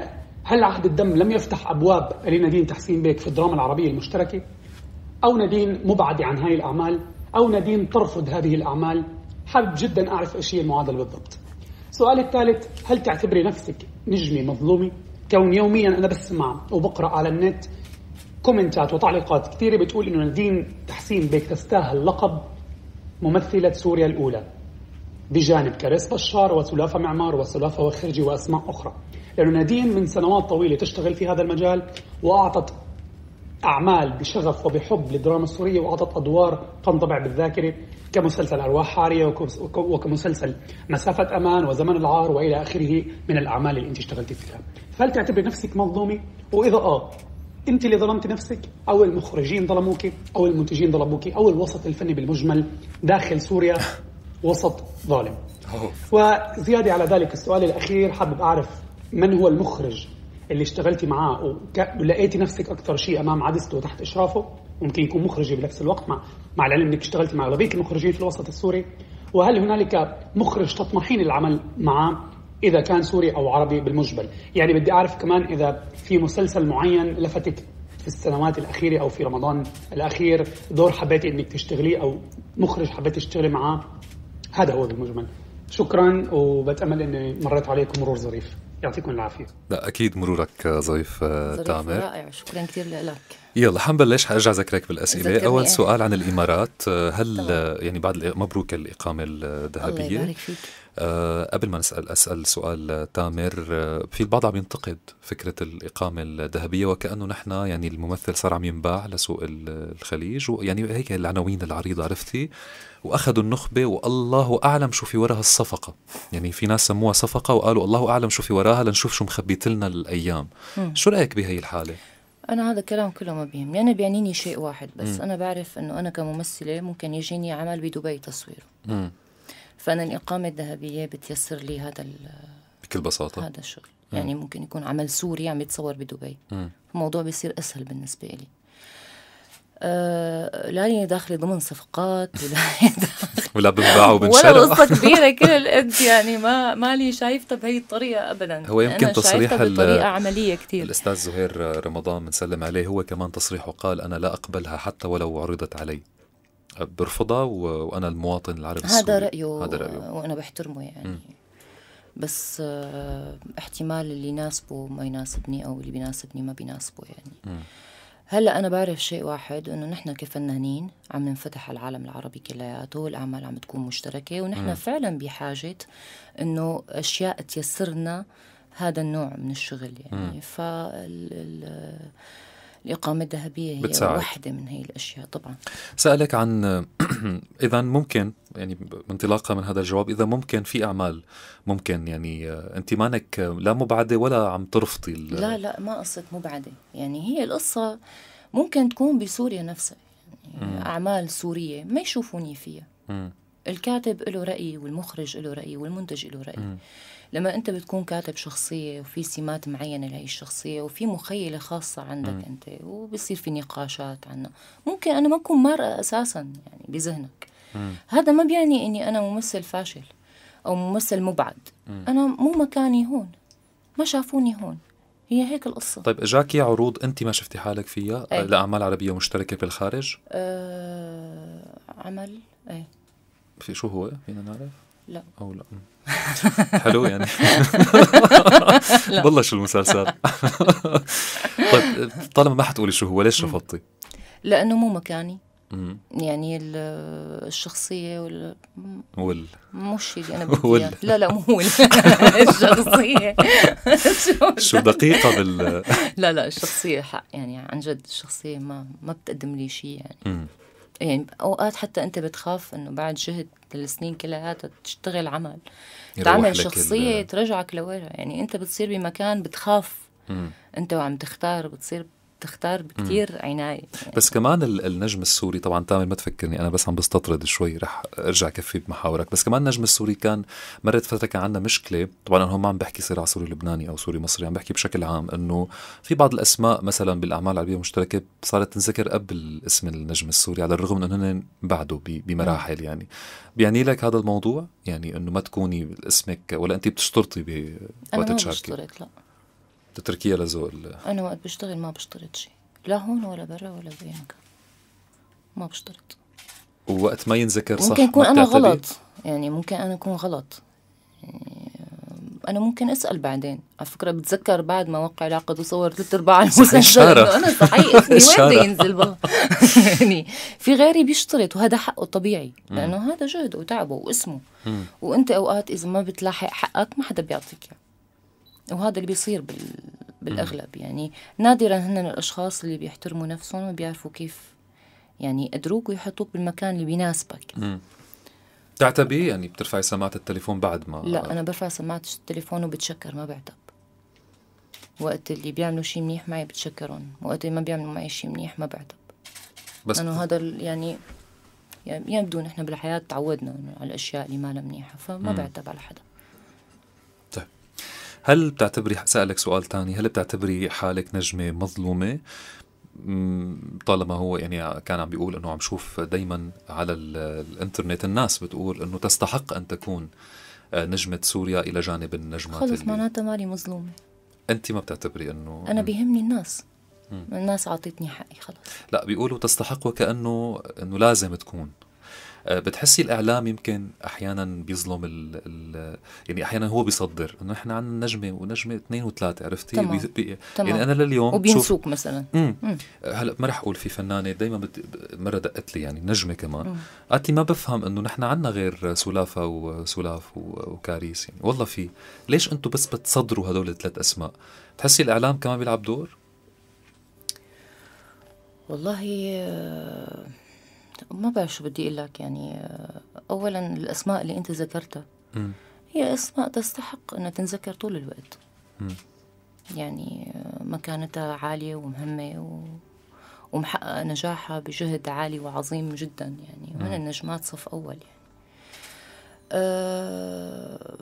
Speaker 4: هل عهد الدم لم يفتح ابواب لنادين تحسين بيك في الدراما العربيه المشتركه او نادين مبعده عن هاي الاعمال او نادين ترفض هذه الاعمال حابب جدا اعرف ايش هي المعادله بالضبط السؤال الثالث هل تعتبري نفسك نجمه مظلومه كون يوميا انا بسمع وبقرا على النت كومنتات وتعليقات كثيره بتقول انه نادين تحسين بيك تستاهل لقب ممثلة سوريا الأولى بجانب كريس بشار وسلافة معمار وسلافة وخرجي وأسماء أخرى لأن نادين من سنوات طويلة تشتغل في هذا المجال وأعطت أعمال بشغف وبحب للدراما السورية وأعطت أدوار تنطبع بالذاكرة كمسلسل أرواح حارية وكمسلسل مسافة أمان وزمن العار وإلى آخره من الأعمال اللي أنت اشتغلتي فيها فهل تعتبري نفسك مظلومة؟ وإذا آه انت اللي ظلمت نفسك او المخرجين ظلموك او المنتجين ظلموك او الوسط الفني بالمجمل داخل سوريا وسط ظالم وزيادة على ذلك السؤال الأخير حابب أعرف من هو المخرج اللي اشتغلتي معاه ولقيتي نفسك أكثر شيء أمام عدسته وتحت إشرافه ممكن يكون مخرجي بنفس الوقت مع مع العلم انك اشتغلتي مع اغلبيه المخرجين في الوسط السوري وهل هنالك مخرج تطمحين العمل معه اذا كان سوري او عربي بالمجمل يعني بدي اعرف كمان اذا في مسلسل معين لفتك في السنوات الأخيرة أو في رمضان الأخير دور حبيتي إنك تشتغلي أو مخرج حبيتي تشتغلي معاه هذا هو بالمجمل شكرا وبتأمل إني مريت عليكم مرور ظريف يعطيكم العافية
Speaker 1: لا أكيد مرورك ظريف آه، تامر رائع
Speaker 4: شكرا كثير لك
Speaker 1: يلا حنبلش حارجع ذكرك بالاسئله اول سؤال عن الامارات آه، هل طبعا. يعني بعد مبروك الاقامه الذهبيه الله يبارك فيك آه، قبل ما نسال اسال سؤال تامر آه، في البعض عم ينتقد فكره الاقامه الذهبيه وكانه نحن يعني الممثل صار عم ينباع لسوق الخليج ويعني هيك العناوين العريضه عرفتي واخذوا النخبه والله اعلم شو في وراها الصفقه يعني في ناس سموها صفقه وقالوا الله اعلم شو في وراها لنشوف شو مخبيت لنا الايام م. شو رايك بهي الحاله
Speaker 2: أنا هذا الكلام كله ما بيهمني، يعني أنا بيعنيني شيء واحد بس، م. أنا بعرف إنه أنا كممثلة ممكن يجيني عمل بدبي تصوير م. فأنا الإقامة الذهبية بتيسر لي هذا
Speaker 1: بكل بساطة هذا الشغل مم. يعني
Speaker 2: ممكن يكون عمل سوري عم يتصور بدبي الموضوع بيصير أسهل بالنسبة لي آه لا داخلة ضمن صفقات
Speaker 1: ولا ولا بنباع وبنشرى ولا قصة كبيرة
Speaker 2: كل القد يعني ما مالي شايفتها بهي الطريقة أبدا هو يمكن أنا تصريح بطريقة عملية كثير
Speaker 1: الأستاذ زهير رمضان بنسلم عليه هو كمان تصريحه قال أنا لا أقبلها حتى ولو عرضت علي برفضها وانا المواطن العربي هذا السوري. رأيه هذا رأيه وانا بحترمه يعني م.
Speaker 2: بس آه، احتمال اللي يناسبه ما يناسبني او اللي بيناسبني ما بيناسبه يعني م. هلا انا بعرف شيء واحد انه نحن كفنانين عم ننفتح على العالم العربي كلياته والاعمال عم تكون مشتركه ونحن م. فعلا بحاجه انه اشياء تيسرنا هذا النوع من الشغل يعني فال الإقامة الذهبية هي بتساعد. واحدة من هي الأشياء طبعا
Speaker 1: سألك عن إذا ممكن يعني انطلاقا من هذا الجواب إذا ممكن في أعمال ممكن يعني آه، أنت مانك لا مبعدة ولا عم ترفضي لا
Speaker 2: لا ما قصة مبعدة يعني هي القصة ممكن تكون بسوريا نفسها يعني أعمال سورية ما يشوفوني فيها م. الكاتب له رأي والمخرج له رأي والمنتج له رأي م. لما انت بتكون كاتب شخصيه وفي سمات معينه لهي الشخصيه وفي مخيله خاصه عندك م. انت وبصير في نقاشات عنها ممكن انا ما اكون مارقه اساسا يعني بذهنك هذا ما بيعني اني انا ممثل فاشل او ممثل مبعد م. انا مو مكاني هون ما شافوني هون هي هيك القصه طيب
Speaker 1: اجاكي عروض انت ما شفتي حالك فيها أي. آه، لاعمال عربيه مشتركه بالخارج أه...
Speaker 2: عمل ايه
Speaker 1: في شو هو فينا نعرف لا او لا حلو يعني بلش المسلسل طيب طالما ما حتقولي شو هو ليش رفضتي؟
Speaker 2: لانه مو مكاني يعني الشخصية وال وال مش اللي أنا بدي وال... لا لا مو ول الشخصية شو دقيقة بال لا لا الشخصية حق يعني عن جد الشخصية ما ما بتقدم لي شيء يعني يعني اوقات حتى انت بتخاف انه بعد جهد السنين كلها تشتغل عمل
Speaker 5: تعمل شخصيه
Speaker 2: ترجعك لورا يعني انت بتصير بمكان بتخاف مم. انت وعم تختار بتصير تختار بكتير مم. عناية يعني.
Speaker 1: بس كمان النجم السوري طبعا تامر ما تفكرني أنا بس عم بستطرد شوي رح أرجع كفي بمحاورك بس كمان النجم السوري كان مرت فترة كان عندنا مشكلة طبعا أنا هون ما عم بحكي صراع سوري لبناني أو سوري مصري عم بحكي بشكل عام أنه في بعض الأسماء مثلا بالأعمال العربية المشتركة صارت تنذكر قبل اسم النجم السوري على الرغم من أنه بعده بمراحل يعني بيعني لك هذا الموضوع يعني أنه ما تكوني اسمك ولا أنت بتشترطي بوقت تشاركي أنا ما بشترط لا تتركيها لذوق
Speaker 2: انا وقت بشتغل ما بشترط شيء لا هون ولا برا ولا بينك ما بشترط
Speaker 1: ووقت ما ينذكر
Speaker 5: صح ممكن يكون انا غلط
Speaker 2: يعني ممكن انا اكون غلط يعني انا ممكن اسال بعدين على فكره بتذكر بعد ما وقع العقد وصور ثلاث ارباع المسجل انه انا صحيح اسمي وين ينزل يعني في غيري بيشترط وهذا حقه طبيعي لانه هذا جهده وتعبه واسمه وانت اوقات اذا ما بتلاحق حقك ما حدا بيعطيك اياه وهذا اللي بيصير بال بالاغلب يعني نادرا هن الاشخاص اللي بيحترموا نفسهم وبيعرفوا كيف يعني يقدروك ويحطوك بالمكان اللي بيناسبك
Speaker 1: تعتبي بتعتبي يعني بترفعي سماعه التليفون بعد ما لا
Speaker 2: انا برفع سماعه التليفون وبتشكر ما بعتب وقت اللي بيعملوا شيء منيح معي بتشكرهم وقت اللي ما بيعملوا معي شيء منيح ما بعتب بس لانه هذا يعني يعني يبدو نحن بالحياه تعودنا على الاشياء اللي ما منيحه فما بعتب على حدا
Speaker 1: هل بتعتبري سألك سؤال تاني هل بتعتبري حالك نجمة مظلومة طالما هو يعني كان عم بيقول انه عم شوف دايما على الانترنت الناس بتقول انه تستحق ان تكون آه، نجمة سوريا الى جانب النجمات خلص
Speaker 2: معناتها مالي مظلومة
Speaker 1: انت ما بتعتبري انه انا
Speaker 2: بيهمني الناس الناس اعطتني حقي خلص
Speaker 1: لا بيقولوا تستحق وكانه انه لازم تكون آه، بتحسي الاعلام يمكن احيانا بيظلم ال ال يعني احيانا هو بيصدر انه نحن عندنا نجمه ونجمه اثنين وثلاثه عرفتي تمام. بي بي تمام. يعني انا لليوم وبينسوك مثلا مم. مم. هلا ما رح اقول في فنانه دائما بت... مره دقت لي يعني نجمه كمان قالت لي ما بفهم انه نحن عندنا غير سلافه وسلاف و... وكاريس يعني والله في ليش انتم بس بتصدروا هدول الثلاث اسماء بتحسي الاعلام كمان بيلعب دور
Speaker 2: والله آه، ما بعرف شو بدي اقول لك يعني اولا الاسماء اللي انت ذكرتها هي اسماء تستحق انها تنذكر طول الوقت م. يعني آه، مكانتها عاليه ومهمه و... ومحققه نجاحها بجهد عالي وعظيم جدا يعني من النجمات صف اول يعني أه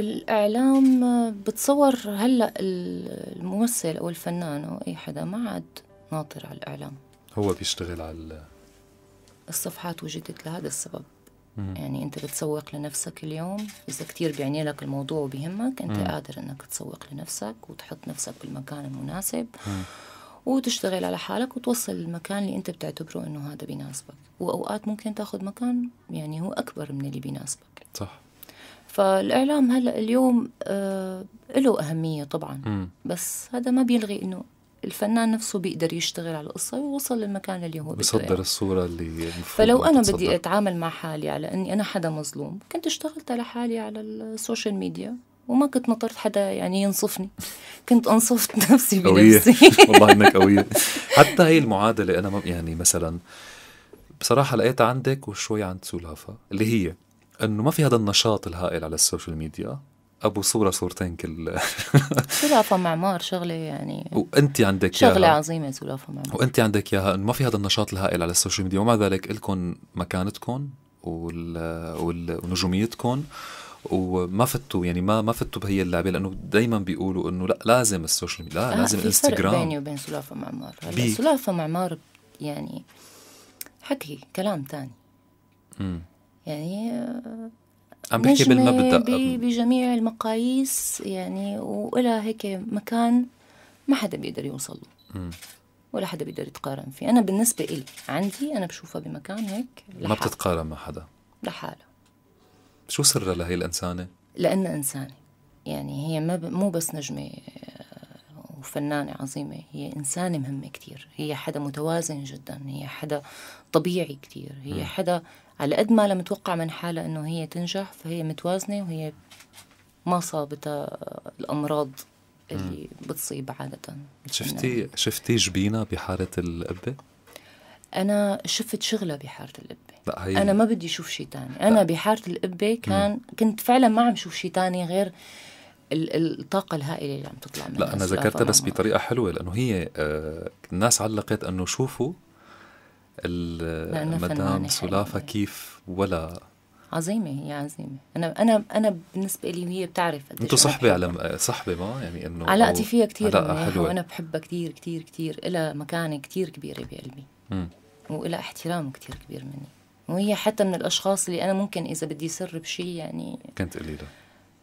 Speaker 2: الإعلام بتصور هلأ الممثل أو الفنان أو أي حدا ما عاد ناطر على الإعلام
Speaker 1: هو بيشتغل على
Speaker 2: الصفحات وجدت لهذا السبب مم. يعني انت بتسوق لنفسك اليوم اذا كتير بيعني لك الموضوع وبيهمك انت مم. قادر انك تسوق لنفسك وتحط نفسك بالمكان المناسب مم. وتشتغل على حالك وتوصل للمكان اللي انت بتعتبره انه هذا بيناسبك واوقات ممكن تاخذ مكان يعني هو اكبر من اللي بيناسبك صح فالاعلام هلا اليوم آه له اهميه طبعا مم. بس هذا ما بيلغي انه الفنان نفسه بيقدر يشتغل على القصة ويوصل للمكان اللي هو بده بصدر
Speaker 1: الصورة اللي فلو أنا بتصدر. بدي
Speaker 2: أتعامل مع حالي على أني أنا حدا مظلوم كنت اشتغلت على حالي على السوشيال ميديا وما كنت نطرت حدا يعني ينصفني كنت انصفت نفسي بنفسي قوية. والله انك قوية
Speaker 1: حتى هي المعادلة انا يعني مثلا بصراحة لقيتها عندك وشوي عند سولافة اللي هي انه ما في هذا النشاط الهائل على السوشيال ميديا ابو صوره صورتين كل
Speaker 2: سلافه معمار شغله يعني وانت عندك شغله عظيمه سلافه معمار وانت
Speaker 1: عندك اياها انه ما في هذا النشاط الهائل على السوشيال ميديا ومع ذلك لكم مكانتكم وال... وال... ونجوميتكم وما فتوا يعني ما ما فتوا بهي اللعبه لانه دائما بيقولوا انه لا لازم السوشيال ميديا لا آه لازم الانستغرام بيني وبين سلافه معمار
Speaker 5: سلافه
Speaker 2: معمار يعني حكي كلام تاني م. يعني عم بحكي بالمبدا بجميع المقاييس يعني وإلها هيك مكان ما حدا بيقدر يوصل له ولا حدا بيقدر يتقارن فيه انا بالنسبه إلي عندي انا بشوفها بمكان هيك
Speaker 1: لحالة. ما بتتقارن مع حدا لحالها شو سرها لهي الانسانه
Speaker 2: لانها انسانه يعني هي ما ب... مو بس نجمه آه، وفنانة عظيمة هي إنسانة مهمة كتير هي حدا متوازن جدا هي حدا طبيعي كتير هي م. حدا على قد ما توقع من حالها انه هي تنجح فهي متوازنه وهي ما صابتها الامراض اللي بتصيب عاده شفتي نعم.
Speaker 1: شفتي جبينه بحاره القبه
Speaker 2: انا شفت شغله بحاره القبه لا هي... انا ما بدي اشوف شيء ثاني انا بحاره القبه كان كنت فعلا ما عم شوف شيء ثاني غير الطاقة الهائلة اللي عم تطلع من لا أنا ذكرتها بس
Speaker 1: بطريقة حلوة لأنه هي آه الناس علقت أنه شوفوا المدام سلافة كيف ولا
Speaker 2: عظيمة هي عظيمة أنا أنا أنا بالنسبة لي وهي بتعرف قد
Speaker 1: صحبة على صحبة ما يعني إنه علاقتي فيها كثير حلوة وأنا
Speaker 2: بحبها كثير كثير كثير إلها مكانة كثير كبيرة بقلبي وإلها احترام كثير كبير مني وهي حتى من الأشخاص اللي أنا ممكن إذا بدي سر بشيء يعني
Speaker 1: كنت قليلة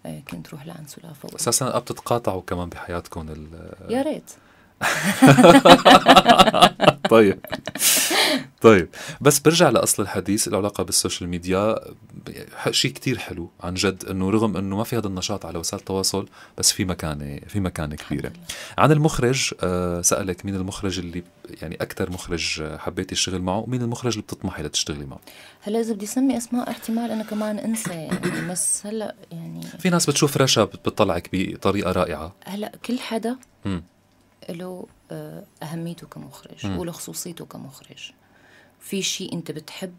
Speaker 1: إيه، كنت روح لعند سلافة أساسا بتتقاطعوا كمان بحياتكم ال يا ريت طيب طيب بس برجع لاصل الحديث له علاقه بالسوشيال ميديا شيء كتير حلو عن جد انه رغم انه ما في هذا النشاط على وسائل التواصل بس في مكانه في مكانه كبيره عن المخرج آه، سالك مين المخرج اللي يعني اكثر مخرج آه، حبيتي الشغل معه ومين المخرج اللي بتطمحي لتشتغلي معه
Speaker 2: هلا اذا بدي اسمي اسماء احتمال انا كمان انسى يعني بس هلا يعني
Speaker 1: في ناس بتشوف رشا بتطلعك بطريقه رائعه
Speaker 2: هلا كل حدا له آه، اهميته كمخرج وله خصوصيته كمخرج في شيء انت بتحب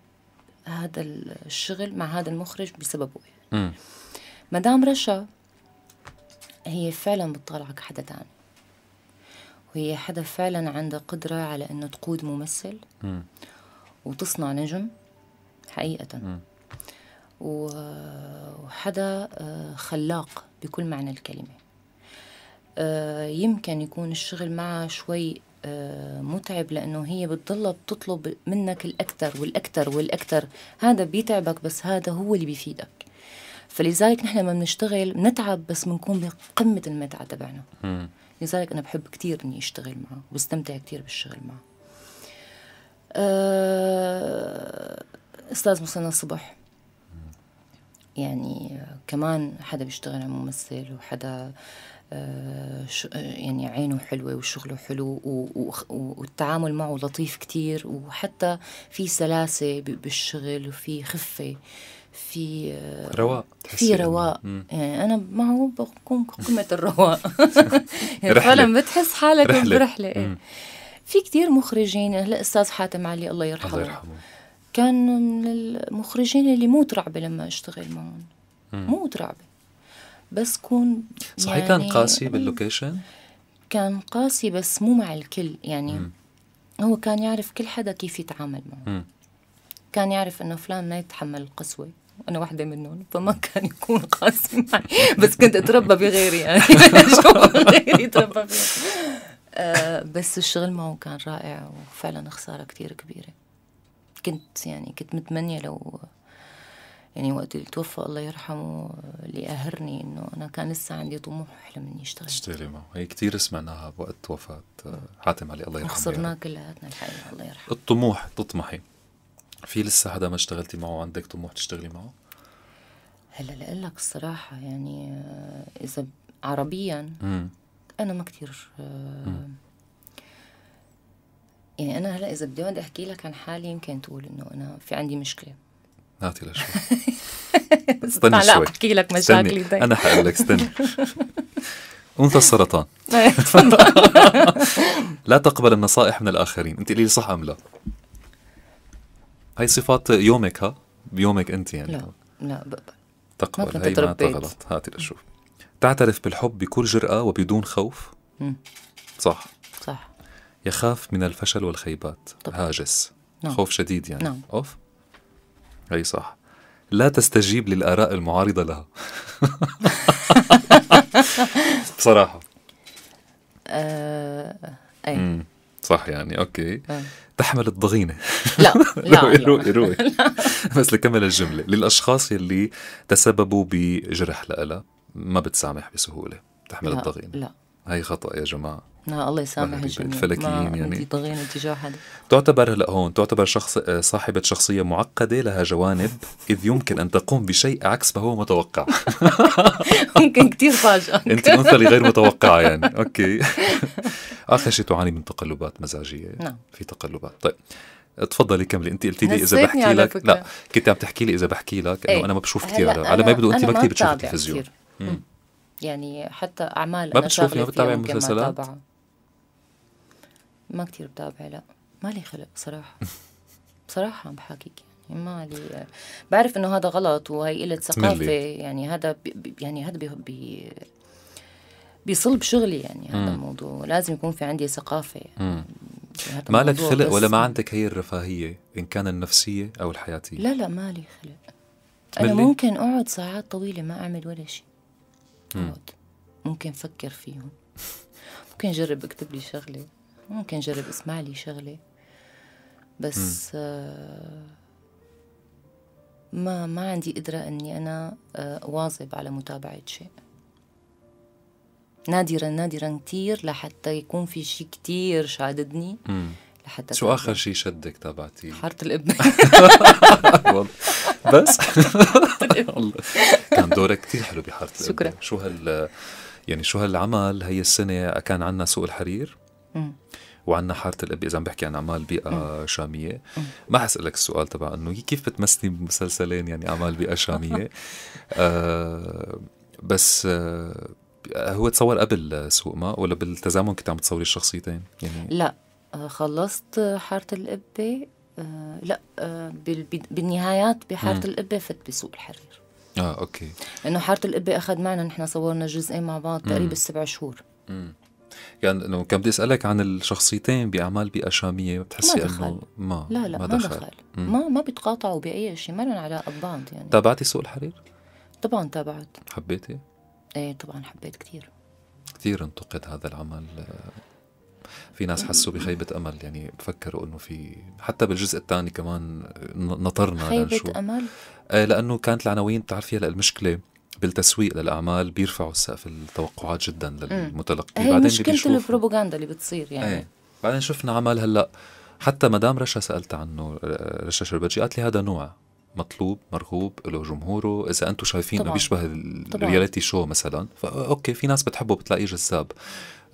Speaker 2: هذا الشغل مع هذا المخرج بسببه يعني. مدام رشا هي فعلا بتطالعك كحدا تاني وهي حدا فعلا عندها قدرة على انه تقود ممثل وتصنع نجم حقيقة وحدا آه، خلاق بكل معنى الكلمة آه، يمكن يكون الشغل معها شوي آه، متعب لأنه هي بتضلها بتطلب منك الأكثر والأكثر والأكثر هذا بيتعبك بس هذا هو اللي بيفيدك فلذلك نحن لما بنشتغل بنتعب بس بنكون بقمة المتعة تبعنا لذلك أنا بحب كثير إني أشتغل معه وبستمتع كثير بالشغل معه آه، أستاذ مصنع صبح يعني كمان حدا بيشتغل على ممثل وحدا يعني عينه حلوة وشغله حلو والتعامل معه لطيف كتير وحتى في سلاسة بالشغل وفي خفة في آه، رواق
Speaker 5: في رواق
Speaker 2: يعني انا معه بكون قمه الرواق يعني فعلا بتحس حالك رحلة. برحله إيه. في كتير مخرجين هلا استاذ حاتم علي الله يرحمه الله يرحمه كان من المخرجين اللي مو ترعبه لما اشتغل معهم مو ترعبه بس كون صحيح يعني كان قاسي
Speaker 1: باللوكيشن؟
Speaker 2: كان قاسي بس مو مع الكل يعني م. هو كان يعرف كل حدا كيف يتعامل معه م. كان يعرف انه فلان ما يتحمل القسوه وانا واحدة منهم فما كان يكون قاسي معي بس كنت اتربى بغيري يعني غيري اتربى آه بس الشغل معه كان رائع وفعلا خسارة كتير كبيرة كنت يعني كنت متمنية لو يعني وقت اللي توفى الله يرحمه اللي قهرني انه انا كان لسه عندي طموح وحلم
Speaker 1: اني اشتغل اشتغلي معه هي كثير سمعناها بوقت وفاه آه، حاتم علي الله يرحمه خسرناه
Speaker 2: يعني. كلياتنا الحقيقه الله يرحمه
Speaker 1: الطموح تطمحي في لسه حدا ما اشتغلتي معه عندك طموح تشتغلي معه؟
Speaker 2: هلا لأقول لك الصراحة يعني آه، إذا عربيا مم. أنا ما كتير آه، مم. يعني أنا هلا إذا بدي أقعد أحكي لك عن حالي يمكن تقول إنه أنا في عندي مشكلة
Speaker 1: نعطي لشوي استني لا بحكي لك مشاكلي طيب. انا حقول لك استني انثى السرطان طيب، لا تقبل النصائح من الاخرين انت قولي لي صح ام لا هاي صفات يومك ها بيومك انت يعني لا
Speaker 2: لا بقبل تقبل هاي ما غلط
Speaker 1: هاتي لشوف تعترف بالحب بكل جرأة وبدون خوف مم. صح صح يخاف من الفشل والخيبات طبعا. هاجس نعم. خوف شديد يعني نعم. اوف أي صح لا تستجيب للآراء المعارضة لها بصراحة
Speaker 2: أه... أي مم.
Speaker 1: صح يعني اوكي أه. تحمل الضغينة لا لا روقي روقي بس لكمل الجملة للأشخاص يلي تسببوا بجرح لها ما بتسامح بسهولة تحمل لا الضغينة لا هاي خطأ يا جماعة لا نعم،
Speaker 2: الله يسامح الجميع الفلكيين يعني ضغينة تجاه حدا
Speaker 1: تعتبر هلا هون تعتبر شخص آه، صاحبة شخصية معقدة لها جوانب إذ يمكن أن تقوم بشيء عكس ما هو متوقع
Speaker 5: ممكن كثير فاجأة أنت أنثى غير متوقعة يعني أوكي
Speaker 1: آخر شيء تعاني من تقلبات مزاجية نعم في تقلبات طيب تفضلي كملي انت قلتي لي اذا بحكي لك لا كنت عم تحكي لي اذا بحكي لك انه ايه؟ انا ما بشوف كثير على ما يبدو انت ما كثير بتشوف التلفزيون
Speaker 2: يعني حتى اعمال ما بتشوفي ما بتتابعي مسلسلات ما كتير بتابع لا مالي خلق صراحة بصراحة عم بحاكيك يعني مالي بعرف انه هذا غلط وهي قلة ثقافة يعني هذا بي يعني هذا بي, بي بصلب شغلي يعني هذا مم. الموضوع لازم يكون في عندي ثقافة
Speaker 5: يعني
Speaker 1: ما لك خلق ولا ما عندك هي الرفاهية إن كان النفسية أو الحياتية لا
Speaker 2: لا مالي خلق أنا ممكن أقعد ساعات طويلة ما أعمل ولا شيء ممكن أفكر فيهم ممكن أجرب أكتب لي شغلة ممكن جرب اسمع لي شغلة بس آه، ما ما عندي قدرة أني أنا آه، واظب على متابعة شيء نادرا نادرا كتير لحتى يكون في شيء كتير شاددني
Speaker 1: لحتى شو اخر شيء شدك تابعتي؟ حاره الابن بس كان دورك كثير حلو بحاره الابن شكرا شو هال يعني شو هالعمل هي السنه كان عندنا سوق الحرير وعندنا حاره الاب اذا عم بحكي عن اعمال بيئه شاميه ما حسألك السؤال تبع انه كيف بتمثلي بمسلسلين يعني اعمال بيئه شاميه آه بس آه هو تصور قبل سوق ما ولا بالتزامن كنت عم تصوري الشخصيتين يعني
Speaker 2: لا آه، خلصت حاره القبه آه لا آه بالنهايات بحاره القبه فت بسوق الحرير اه اوكي انه حاره القبه اخذ معنا نحن صورنا جزئين مع بعض تقريبا سبع شهور
Speaker 1: مم. يعني انه كان بدي اسالك عن الشخصيتين باعمال بيئه شاميه بتحسي انه ما لا لا ما دخل, ما دخل. ما
Speaker 2: ما بيتقاطعوا باي شيء ما لهم علاقه ببعض يعني
Speaker 1: تابعتي سوق الحرير؟
Speaker 2: طبعا تابعت حبيتي؟ ايه طبعا حبيت كثير
Speaker 1: كثير انتقد هذا العمل في ناس حسوا بخيبة أمل يعني بفكروا أنه في حتى بالجزء الثاني كمان نطرنا خيبة لنشوف. أمل؟ إيه، لأنه كانت العناوين بتعرفيها للمشكلة المشكلة بالتسويق للاعمال بيرفعوا سقف التوقعات جدا للمتلقي هي بعدين مشكله
Speaker 2: البروباغندا اللي بتصير يعني ايه.
Speaker 1: بعدين شفنا عمل هلا حتى مدام رشا سالت عنه آه، رشا شربجي قالت لي هذا نوع مطلوب مرغوب له جمهوره اذا انتم شايفين انه بيشبه الرياليتي شو مثلا اوكي في ناس بتحبه بتلاقيه جذاب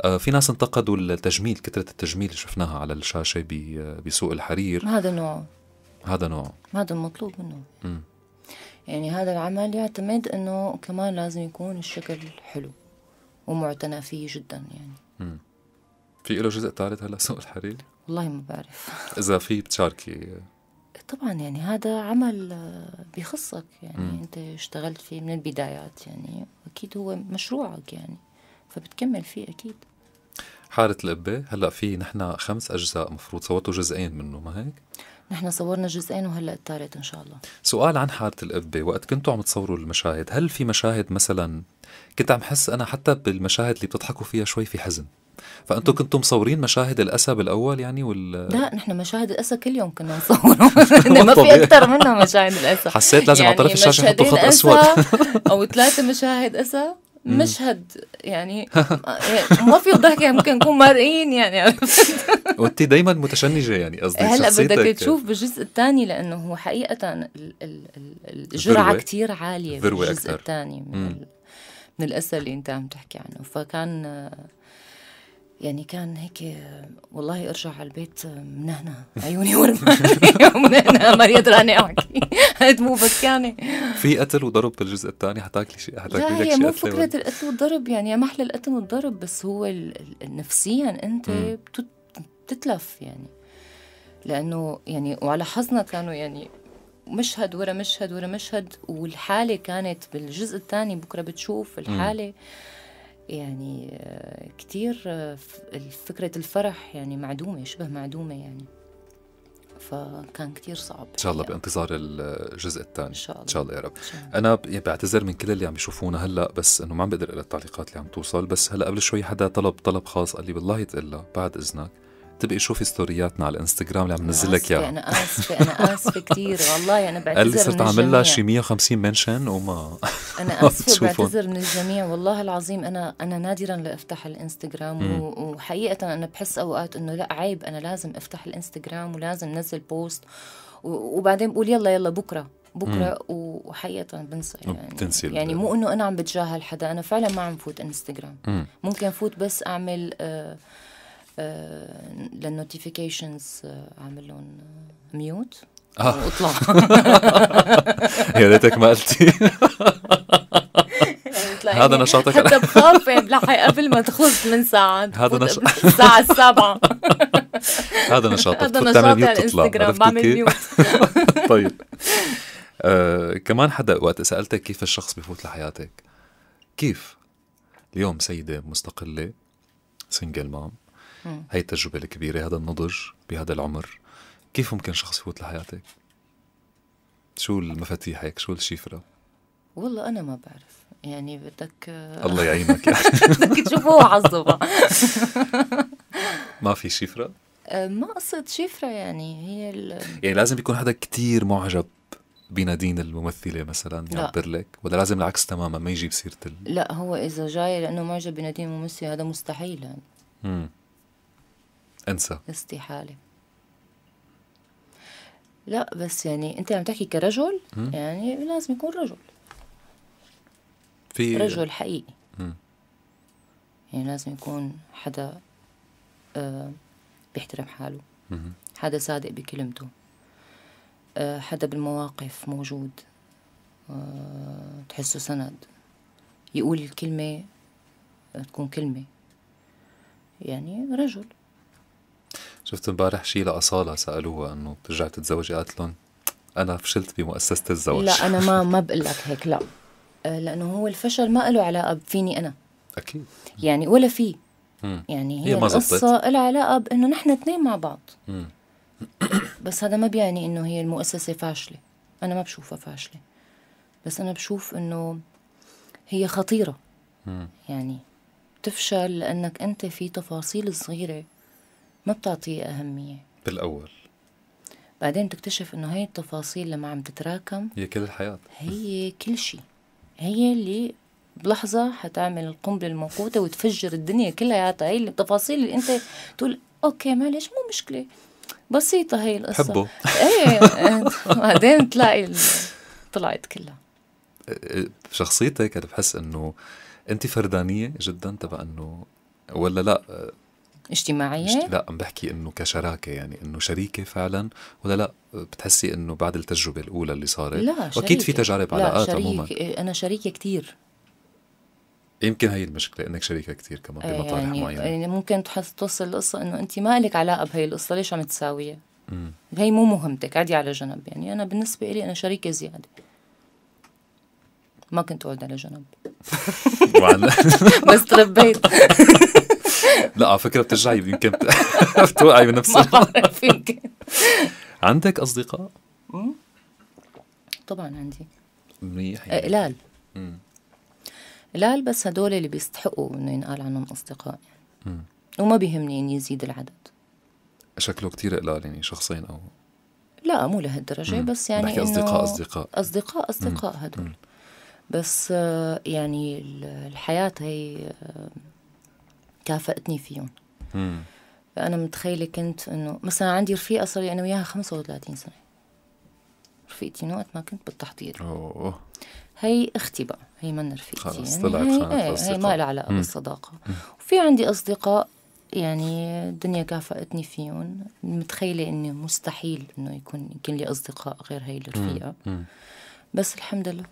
Speaker 1: آه، في ناس انتقدوا التجميل كثره التجميل اللي شفناها على الشاشه بسوق الحرير هذا نوع هذا نوع
Speaker 2: هذا المطلوب منه يعني هذا العمل يعتمد انه كمان لازم يكون الشكل حلو ومعتنى فيه جدا
Speaker 1: يعني في له جزء ثالث هلا سوق الحرير؟ والله ما بعرف اذا في بتشاركي
Speaker 2: طبعا يعني هذا عمل بخصك يعني مم. انت اشتغلت فيه من البدايات يعني اكيد هو مشروعك يعني فبتكمل فيه اكيد
Speaker 1: حارة القبة هلا في نحن خمس اجزاء مفروض صوتوا جزئين منه ما هيك؟
Speaker 2: نحن صورنا جزئين وهلا الثالث ان شاء الله
Speaker 1: سؤال عن حاره القبه وقت كنتوا عم تصوروا المشاهد هل في مشاهد مثلا كنت عم حس انا حتى بالمشاهد اللي بتضحكوا فيها شوي في حزن فانتم كنتم مصورين مشاهد الاسى بالاول يعني وال لا
Speaker 2: نحن مشاهد الاسى كل يوم كنا نصورهم ما في اكثر منها مشاهد الاسى حسيت لازم يعني على طرف الشاشه يحطوا خط اسود او ثلاثه مشاهد اسى مشهد يعني,
Speaker 1: يعني
Speaker 2: ما في ضحكه يعني ممكن نكون مرئين يعني
Speaker 1: وانت دائما متشنجه يعني قصدي هلا بدك تشوف
Speaker 2: بالجزء الثاني لانه هو حقيقه
Speaker 1: الجرعه كثير
Speaker 2: عاليه بالجزء الثاني من, من الاسئله اللي انت عم تحكي عنه فكان يعني كان هيك والله ارجع على البيت آه، منهنة عيوني ورمانة هنا ما اريد احكي هاد مو بكانة
Speaker 1: في قتل وضرب بالجزء الثاني حتاكلي شيء حتاكلي لا هي مو فكرة و...
Speaker 2: القتل والضرب يعني محل القتل والضرب بس هو نفسيا انت بتتلف يعني لانه يعني وعلى حظنا كانوا يعني مشهد ورا مشهد ورا مشهد والحاله كانت بالجزء الثاني بكره بتشوف الحاله م. يعني كتير فكرة الفرح يعني معدومة شبه معدومة يعني فكان كتير صعب ان شاء
Speaker 1: الله بانتظار الجزء الثاني ان شاء الله ان شاء الله يا رب الله. انا يعني بعتذر من كل اللي عم يشوفونا هلا بس انه ما عم بقدر اقرا التعليقات اللي عم توصل بس هلا قبل شوي حدا طلب طلب خاص قال لي بالله تقلا بعد اذنك تبقي شوفي ستورياتنا على الانستغرام اللي عم ننزل لك اياها انا اسفه انا
Speaker 2: اسفه كثير والله انا بعتذر قال لي صرت عامل لها شي
Speaker 1: 150 منشن وما انا اسفه بعتذر
Speaker 2: من الجميع والله العظيم انا انا نادرا لافتح الانستغرام وحقيقه انا بحس اوقات انه لا عيب انا لازم افتح الانستغرام ولازم نزل بوست وبعدين بقول يلا يلا بكره بكره مم. وحقيقه بنسى
Speaker 5: يعني بتنسي يعني مو
Speaker 2: انه انا عم بتجاهل حدا انا فعلا ما عم فوت انستغرام ممكن فوت بس اعمل آه آه، للنوتيفيكيشنز آه، عامل لهم ميوت آه، واطلع يا ريتك ما قلتي
Speaker 5: هذا يعني نشاطك حتى بخاف
Speaker 2: بلحق يعني قبل ما تخلص من ساعة
Speaker 5: هذا نشاط
Speaker 2: الساعة السابعة
Speaker 5: هذا
Speaker 1: نشاطك هذا نشاط الانستغرام بعمل ميوت طيب آه، كمان حدا وقت سألتك كيف الشخص بفوت لحياتك كيف اليوم سيدة مستقلة سنجل مام هاي التجربة الكبيرة هذا النضج بهذا العمر كيف ممكن شخص يفوت لحياتك؟ شو المفاتيح هيك شو الشفرة؟
Speaker 2: والله أنا ما بعرف يعني بدك الله يعينك بدك تشوفوه حظه
Speaker 1: ما في شفرة؟
Speaker 2: أه، ما قصد شفرة يعني هي ال...
Speaker 1: يعني لازم يكون حدا كتير معجب بنادين الممثلة مثلا يعبر لك ولا لازم العكس تماما ما يجيب سيرة ال...
Speaker 2: لا هو إذا جاي لأنه معجب بنادين الممثلة هذا مستحيل
Speaker 1: يعني انسى
Speaker 2: استحاله لا بس يعني انت عم تحكي كرجل مم. يعني لازم يكون رجل في رجل حقيقي مم. يعني لازم يكون حدا آه بيحترم حاله مم. حدا صادق بكلمته آه حدا بالمواقف موجود آه تحسه سند يقول الكلمة تكون كلمة يعني رجل
Speaker 1: شفت امبارح شيء لأصالة سألوها انه بترجع تتزوجي قالت لهم انا فشلت بمؤسسة الزواج لا انا ما
Speaker 2: ما بقول لك هيك لا آه، لانه هو الفشل ما له علاقة فيني انا اكيد يعني ولا في
Speaker 5: يعني هي, هي القصة
Speaker 2: لها علاقة بانه نحن اثنين مع بعض بس هذا ما بيعني انه هي المؤسسة فاشلة انا ما بشوفها فاشلة بس انا بشوف انه هي خطيرة يعني تفشل لانك انت في تفاصيل صغيرة ما بتعطيه أهمية بالأول بعدين تكتشف إنه هاي التفاصيل لما عم تتراكم
Speaker 1: هي كل الحياة
Speaker 2: هي كل شيء هي اللي بلحظة حتعمل القنبلة الموقوتة وتفجر الدنيا كلياتها هي التفاصيل اللي أنت تقول أوكي معلش مو مشكلة بسيطة هي القصة حبه ايه بعدين تلاقي طلعت كلها
Speaker 1: شخصيتك انا بحس انه انت فردانيه جدا تبع انه ولا لا
Speaker 2: اجتماعية؟ لا
Speaker 1: عم بحكي انه كشراكة يعني انه شريكة فعلا ولا لا بتحسي انه بعد التجربة الأولى اللي صارت لا شريكة. في تجارب لا علاقات آه، عموما
Speaker 2: أنا شريكة كتير
Speaker 1: يمكن هي المشكله انك شريكه كثير كمان آه، بمطارح يعني معينه يعني
Speaker 2: ممكن تحس توصل القصه انه انت ما لك علاقه بهي القصه ليش عم تساويها هي مو مهمتك عادي على جنب يعني انا بالنسبه لي انا شريكه زياده ما كنت اقعد على جنب
Speaker 1: بس تربيت لا على فكره بترجعي يمكن بتوقعي بنفسك ما بعرف عندك اصدقاء؟
Speaker 2: طبعا عندي منيح آه، يعني. قلال قلال بس هدول اللي بيستحقوا انه ينقال عنهم اصدقاء يعني. وما بيهمني ان يزيد العدد
Speaker 1: شكله كتير قلال يعني شخصين او
Speaker 2: لا مو لهالدرجه بس يعني بحكي اصدقاء اصدقاء اصدقاء اصدقاء هدول مم. بس آه، يعني الحياه هي آه، كافأتني فيهم فأنا متخيلة كنت إنه مثلا عندي رفيقة صار لي أنا وياها 35 سنة رفيقتي وقت ما كنت بالتحضير أوه. هي اختي بقى هي من رفيقتي خلص يعني طلعت هي, إيه، هي, هي ما لها علاقه مم. بالصداقه وفي عندي اصدقاء يعني الدنيا كافأتني فيهم متخيله انه مستحيل انه يكون يمكن لي اصدقاء غير هي الرفيقه مم. مم. بس الحمد لله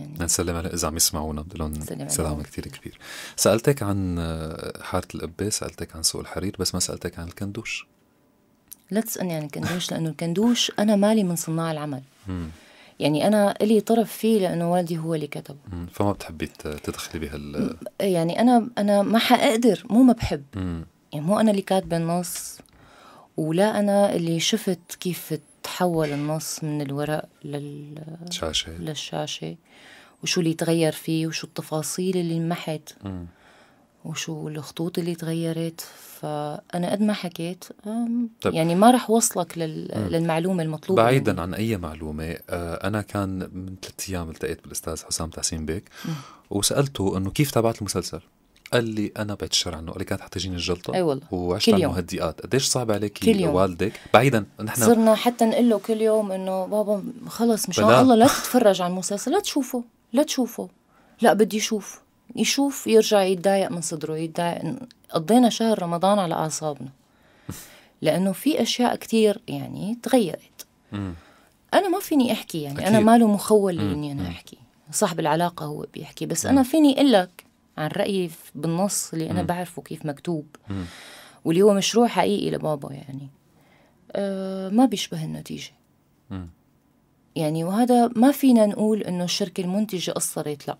Speaker 1: يعني نسلم نعم، على اذا عم يسمعونا بقول لهم سلام كثير كبير سالتك عن آه، حاره القبه سالتك عن سوق الحرير بس ما سالتك عن الكندوش
Speaker 2: لا تسالني عن الكندوش لانه الكندوش انا مالي من صناع العمل يعني انا لي طرف فيه لانه والدي هو اللي كتبه
Speaker 1: فما بتحبي تدخلي بهال
Speaker 2: يعني انا انا ما حقدر مو ما بحب يعني مو انا اللي كاتبه النص ولا انا اللي شفت كيف تحول النص من الورق لل شاشة. للشاشة وشو اللي تغير فيه وشو التفاصيل اللي انمحت وشو الخطوط اللي تغيرت فانا قد ما حكيت طيب. يعني ما رح وصلك لل... للمعلومه المطلوبه بعيدا
Speaker 1: عن اي معلومه آه، انا كان من ثلاث ايام التقيت بالاستاذ حسام تحسين بيك وسالته انه كيف تابعت المسلسل قال لي انا بعت الشر عنه قال لي كانت حتجيني الجلطه اي والله وعشت على المهدئات قديش صعب عليك كل يوم. والدك بعيدا نحن صرنا
Speaker 2: حتى نقول له كل يوم انه بابا خلص مشان الله لا تتفرج على المسلسل لا تشوفه لا تشوفه لا بدي يشوف يشوف يرجع يتضايق من صدره يتضايق قضينا شهر رمضان على اعصابنا لانه في اشياء كثير يعني تغيرت م. انا ما فيني احكي يعني أكيد. انا ماله مخول اني انا احكي صاحب العلاقه هو بيحكي بس انا فيني اقول لك عن رأيي بالنص اللي أنا بعرفه كيف مكتوب واللي هو مشروع حقيقي لبابا يعني أه ما بيشبه النتيجة يعني وهذا ما فينا نقول إنه الشركة المنتجة قصرت لأ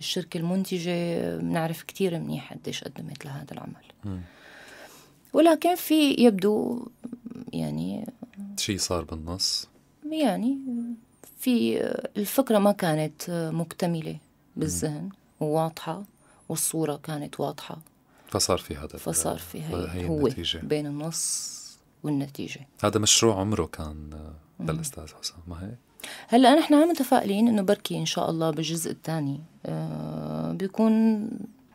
Speaker 2: الشركة المنتجة بنعرف كتير منيح قديش قدمت لهذا العمل م. ولكن في يبدو
Speaker 1: يعني شيء صار بالنص
Speaker 2: يعني في الفكرة ما كانت مكتملة بالذهن وواضحة والصورة كانت واضحة
Speaker 1: فصار في هذا فصار في هي, هي هو النتيجة. بين
Speaker 2: النص والنتيجة
Speaker 1: هذا مشروع عمره كان آه، للأستاذ حسام ما هيك؟
Speaker 2: هلا نحن متفائلين انه بركي ان شاء الله بالجزء الثاني آه بيكون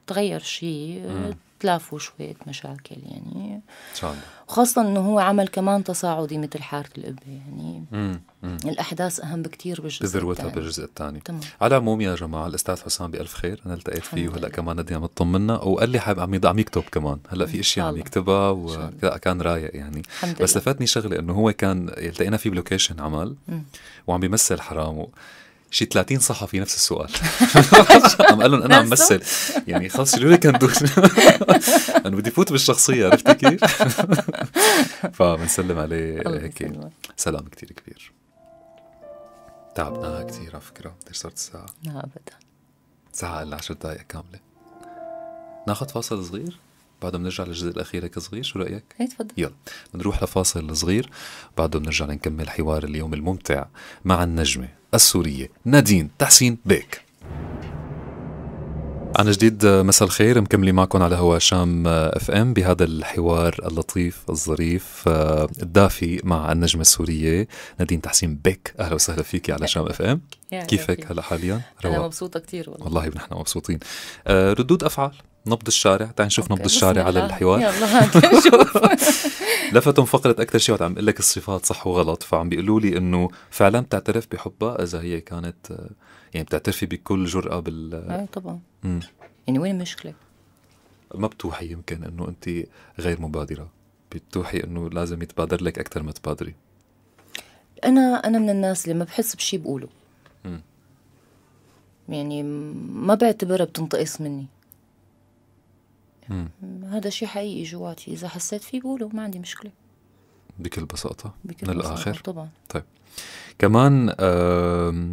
Speaker 2: تغير شيء تلافوا شوية مشاكل يعني صعب. خاصة انه هو عمل كمان تصاعدي مثل حارة القبة
Speaker 5: يعني مم. مم.
Speaker 2: الاحداث اهم بكثير بالجزء بذروتها بالجزء
Speaker 1: الثاني على العموم يا جماعة الاستاذ حسام بألف خير انا التقيت فيه وهلا كمان بدي عم تطمنا وقال لي حابب عم عم يكتب كمان هلا في اشياء عم يكتبها وكان رايق يعني بس لفتني شغلة انه هو كان التقينا فيه بلوكيشن عمل مم. وعم بيمثل حرامه شي 30 صحفي نفس السؤال عم قال لهم انا عم مثل يعني خلص شو لي كندوز انا بدي فوت بالشخصيه عرفت كيف؟ فبنسلم عليه هيك سلام كثير كبير تعبناها كثير على فكره قديش صارت الساعه؟ لا ابدا ساعه الا 10 دقائق كامله ناخذ فاصل صغير بعده بنرجع للجزء الاخير هيك صغير شو رايك؟ ايه تفضل يلا بنروح لفاصل صغير بعده بنرجع نكمل حوار اليوم الممتع مع النجمه السوريه نادين تحسين بيك عن جديد مساء الخير مكملي معكم على هوا شام اف آه، ام بهذا الحوار اللطيف الظريف آه، الدافي مع النجمة السورية نادين تحسين بيك اهلا وسهلا فيكي على شام اف ام كيفك هلا حاليا؟ انا مبسوطة كثير والله والله نحن مبسوطين آه، ردود افعال نبض الشارع تعال نشوف نبض الشارع على الحوار يلا هات نشوف لفتوا فقرة أكثر شيء وقت عم بقول لك الصفات صح وغلط فعم بيقولوا لي إنه فعلا بتعترف بحبها إذا هي كانت يعني بتعترفي بكل جرأة بال آه طبعا مم. يعني وين المشكلة؟ ما بتوحي يمكن إنه أنت غير مبادرة بتوحي إنه لازم يتبادر لك أكثر ما تبادري
Speaker 2: أنا أنا من الناس اللي ما بحس بشي بقوله مم. يعني ما بعتبرها بتنتقص مني هذا شيء حقيقي جواتي اذا حسيت فيه بقوله ما عندي مشكله
Speaker 1: بكل بساطه بكل الاخر بساطة طبعا طيب كمان آه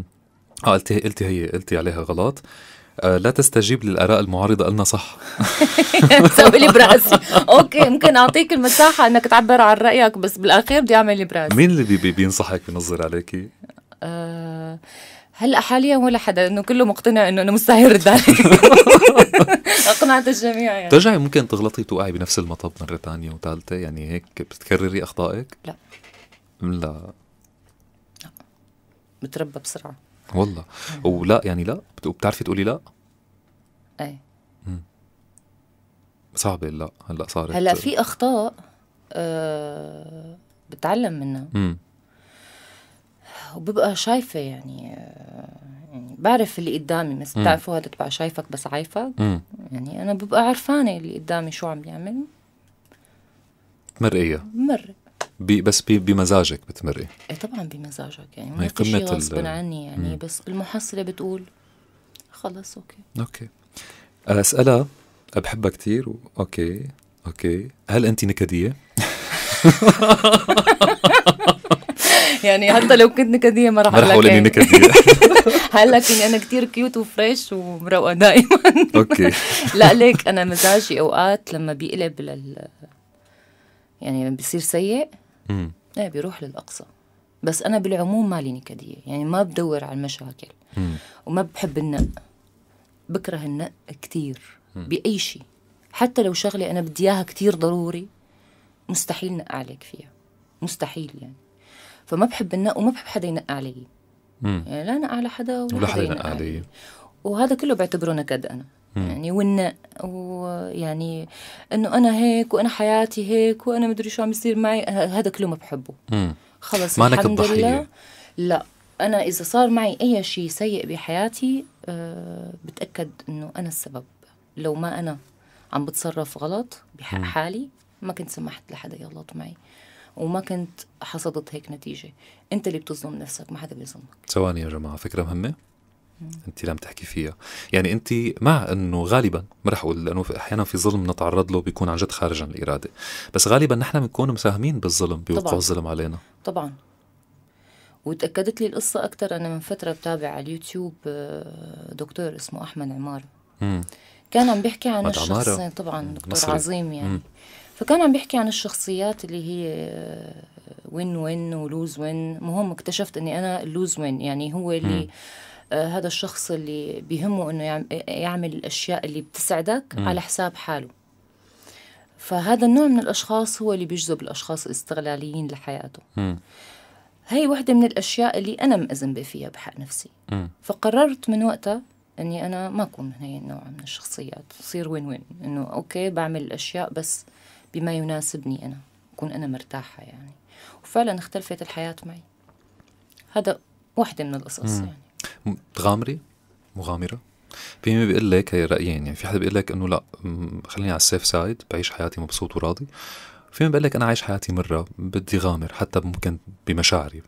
Speaker 1: قلتي قلتي هي قلتي عليها غلط آه لا تستجيب للاراء المعارضه قلنا صح
Speaker 2: سوي لي براسي اوكي ممكن اعطيك المساحه انك تعبر عن رايك بس بالاخير بدي اعمل لي براسي
Speaker 1: مين اللي بي بينصحك بينظر عليكي
Speaker 2: آه هلا حاليا ولا حدا انه كله مقتنع انه انا مستحيل رد عليك اقنعت الجميع يعني ترجعي
Speaker 1: ممكن تغلطي توقعي بنفس المطب مره ثانيه وثالثه يعني هيك بتكرري اخطائك؟ لا لا
Speaker 2: لا بتربى بسرعه
Speaker 1: والله ولا يعني لا بتعرفي تقولي لا؟ ايه صعبه لا هلا صارت هلا في
Speaker 2: اخطاء أه بتعلم منها امم وببقى شايفه يعني أه بعرف اللي قدامي مثل بتعرفوا هذا تبع شايفك بس عايفك يعني انا ببقى عرفانه اللي قدامي شو عم بيعمل
Speaker 1: مرئيه مر بي بس بي بمزاجك بتمرقي
Speaker 2: ايه طبعا بمزاجك يعني ما في شيء غصبا عني يعني مم. بس المحصله بتقول خلص اوكي
Speaker 1: اوكي آه، اسالها بحبها كثير و... اوكي اوكي هل انت نكديه؟ يعني حتى
Speaker 2: لو كنت نكديه ما راح ما راح اقول اني إيه. نكديه هلا كني انا كتير كيوت وفريش ومروقه دائما اوكي لا ليك انا مزاجي اوقات لما بيقلب لل يعني لما بيصير سيء ايه بيروح للاقصى بس انا بالعموم مالي نكديه يعني ما بدور على المشاكل وما بحب النق بكره النق كتير باي شيء حتى لو شغله انا بدي اياها كتير ضروري مستحيل نق عليك فيها مستحيل يعني فما بحب النق وما بحب حدا ينق علي إيه، لا انا اعلى حدا ولا حدا علي وهذا كله بعتبره نكد انا مم. يعني والناء ويعني انه انا هيك وانا حياتي هيك وانا مدري شو عم يصير معي هذا كله ما بحبه خلص ما الحمد الضحية. لله لا انا اذا صار معي اي شيء سيء بحياتي أه بتاكد انه انا السبب لو ما انا عم بتصرف غلط بحق حالي ما كنت سمحت لحدا يغلط معي وما كنت حصدت هيك نتيجه انت اللي بتظلم نفسك ما حدا بيظلمك
Speaker 1: ثواني يا جماعه فكره مهمه انت لم تحكي فيها يعني انت مع انه غالبا ما رح اقول لانه احيانا في ظلم نتعرض له بيكون عن جد خارج عن الاراده بس غالبا نحن بنكون مساهمين بالظلم بوقوع الظلم علينا
Speaker 2: طبعا وتاكدت لي القصه اكثر انا من فتره بتابع على اليوتيوب آه، دكتور اسمه احمد عمار مم. كان عم بيحكي عن الشخص طبعا دكتور مصري. عظيم يعني مم. فكان عم بيحكي عن الشخصيات اللي هي وين آه، وين ولوز وين مهم اكتشفت اني انا اللوز وين يعني هو اللي آه هذا الشخص اللي بيهمه انه يعمل الاشياء اللي بتسعدك م. على حساب حاله فهذا النوع من الاشخاص هو اللي بيجذب الاشخاص الاستغلاليين لحياته م. هي وحده من الاشياء اللي انا مأذنبه فيها بحق نفسي م. فقررت من وقتها اني انا ما اكون من هي النوع من الشخصيات صير وين وين انه اوكي بعمل الاشياء بس بما يناسبني أنا أكون أنا مرتاحة يعني وفعلا اختلفت الحياة معي هذا وحده من القصص
Speaker 1: يعني تغامري مغامرة في مين بيقول لك هي رأيين يعني في حدا بيقول لك انه لا خليني على السيف سايد بعيش حياتي مبسوط وراضي في مين بيقول لك انا عايش حياتي مرة بدي غامر حتى ممكن بمشاعري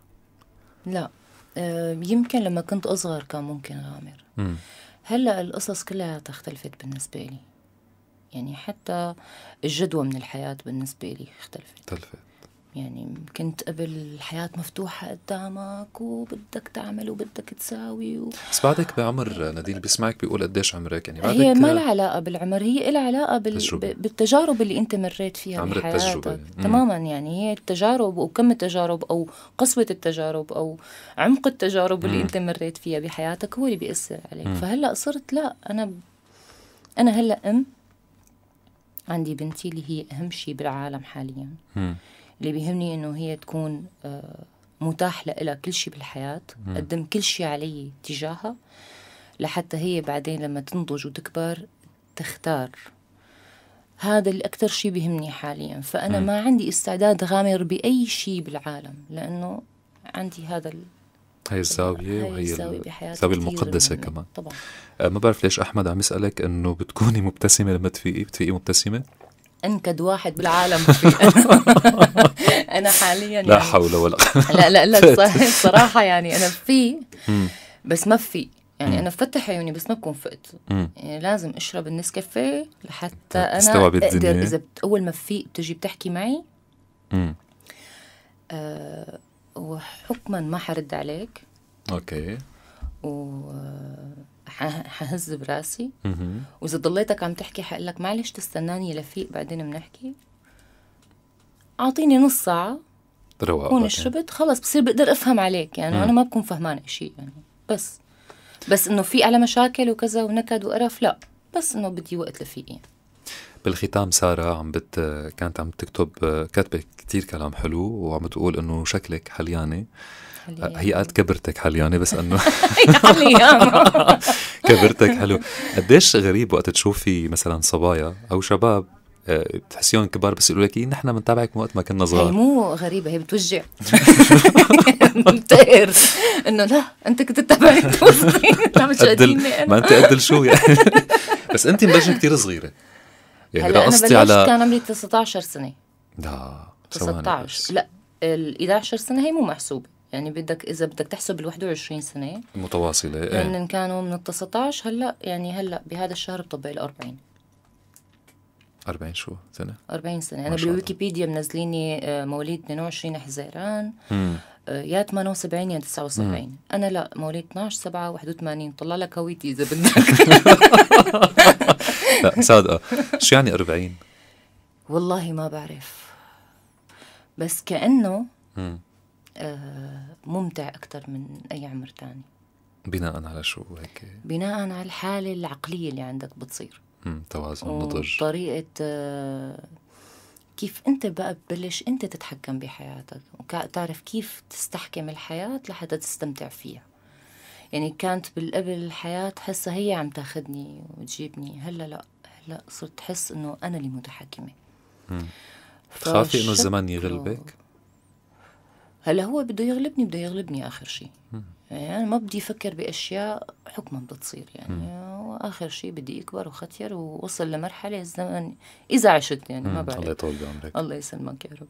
Speaker 2: لا آه، يمكن لما كنت اصغر كان ممكن غامر هلا القصص كلها اختلفت بالنسبة لي يعني حتى الجدوى من الحياة بالنسبة لي اختلفت اختلفت يعني كنت قبل الحياة مفتوحة قدامك وبدك تعمل وبدك تساوي و...
Speaker 1: بس بعدك بعمر نادين بيسمعك بيقول قديش عمرك يعني بعدك هي ما لها
Speaker 2: علاقة بالعمر هي لها علاقة بال... بالتجارب اللي أنت مريت فيها عمر بحياتك التجربة. يعني. تماما يعني هي التجارب وكم التجارب أو قسوة التجارب أو عمق التجارب اللي مم. أنت مريت فيها بحياتك هو اللي بيأثر عليك مم. فهلأ صرت لا أنا أنا هلأ أم عندي بنتي اللي هي أهم شيء بالعالم حاليا م. اللي بيهمني إنه هي تكون آه، متاح لها كل شيء بالحياة م. قدم كل شيء علي تجاهها لحتى هي بعدين لما تنضج وتكبر تختار هذا اللي أكثر شيء بيهمني حاليا فأنا م. ما عندي استعداد غامر بأي شيء بالعالم لأنه عندي هذا
Speaker 1: هي الزاوية وهي الزاوية الزاوية المقدسة كمان طبعا آه، ما بعرف ليش أحمد عم يسألك إنه بتكوني مبتسمة لما تفيقي بتفيقي مبتسمة؟
Speaker 2: انكد واحد بالعالم انا حاليا لا يعني- حول ولا لا لا لا صراحه يعني انا في بس ما في يعني انا بفتح عيوني بس ما بكون فقت يعني لازم اشرب النسكافيه لحتى طيب، انا اقدر اذا اول ما في بتجي بتحكي معي وحكما ما حرد عليك اوكي و حهز براسي واذا ضليتك عم تحكي حقول لك معلش تستناني لفيق بعدين بنحكي اعطيني نص ساعه
Speaker 1: رواق بكون شربت
Speaker 2: خلص بصير بقدر افهم عليك يعني مم. انا ما بكون فهمانه شيء يعني بس بس انه في على مشاكل وكذا ونكد وقرف لا بس انه بدي وقت لفيق يعني.
Speaker 1: بالختام ساره عم بت كانت عم تكتب كاتبه كثير كلام حلو وعم تقول انه شكلك حليانه حلياني. هي قالت كبرتك حليانه بس انه
Speaker 5: كبرتك حلو
Speaker 1: قديش غريب وقت تشوفي مثلا صبايا او شباب بتحسيهم آه، كبار بس يقولوا لك إيه نحن بنتابعك وقت ما كنا صغار هي
Speaker 2: مو غريبه هي بتوجع بتقهر انه لا انت كنت تتابعني ما انت قد شو
Speaker 1: يعني بس انت مبلشه كثير
Speaker 5: صغيره يعني هلا انا بلشت على... كان
Speaker 2: عمري 19 سنه
Speaker 5: لا 19
Speaker 2: لا ال 11 سنه هي مو محسوبه يعني بدك اذا بدك تحسب ال 21 سنه
Speaker 1: متواصله ايه ان
Speaker 2: كانوا من ال 19 هلا يعني هلا بهذا الشهر بطبق ال 40
Speaker 1: 40 شو سنة؟
Speaker 2: 40 سنة، أنا بالويكيبيديا منزليني آه، مواليد 22 حزيران آه، يا 78 يا 79 مم. أنا لا مواليد 12 7 81 طلع لك هويتي إذا بدك لا صادقة آه.
Speaker 1: شو يعني 40
Speaker 2: والله ما بعرف بس كأنه آه ممتع أكثر من أي عمر تاني
Speaker 1: بناء على شو هيك
Speaker 2: بناء على الحالة العقلية اللي عندك بتصير
Speaker 1: امم توازن نضج
Speaker 2: طريقة آه كيف انت بقى ببلش انت تتحكم بحياتك وتعرف كيف تستحكم الحياة لحتى تستمتع فيها يعني كانت بالقبل الحياة حسها هي عم تاخذني وتجيبني هلا لا لا صرت تحس انه انا اللي متحكمه
Speaker 5: تخافي انه الزمن يغلبك
Speaker 2: هلا هو بده يغلبني بده يغلبني اخر شيء يعني انا ما بدي افكر باشياء حكما بتصير يعني مم. واخر شيء بدي اكبر وختير ووصل لمرحله الزمن اذا عشت يعني ما بعرف الله
Speaker 1: يطول بعمرك الله
Speaker 2: يسلمك يا رب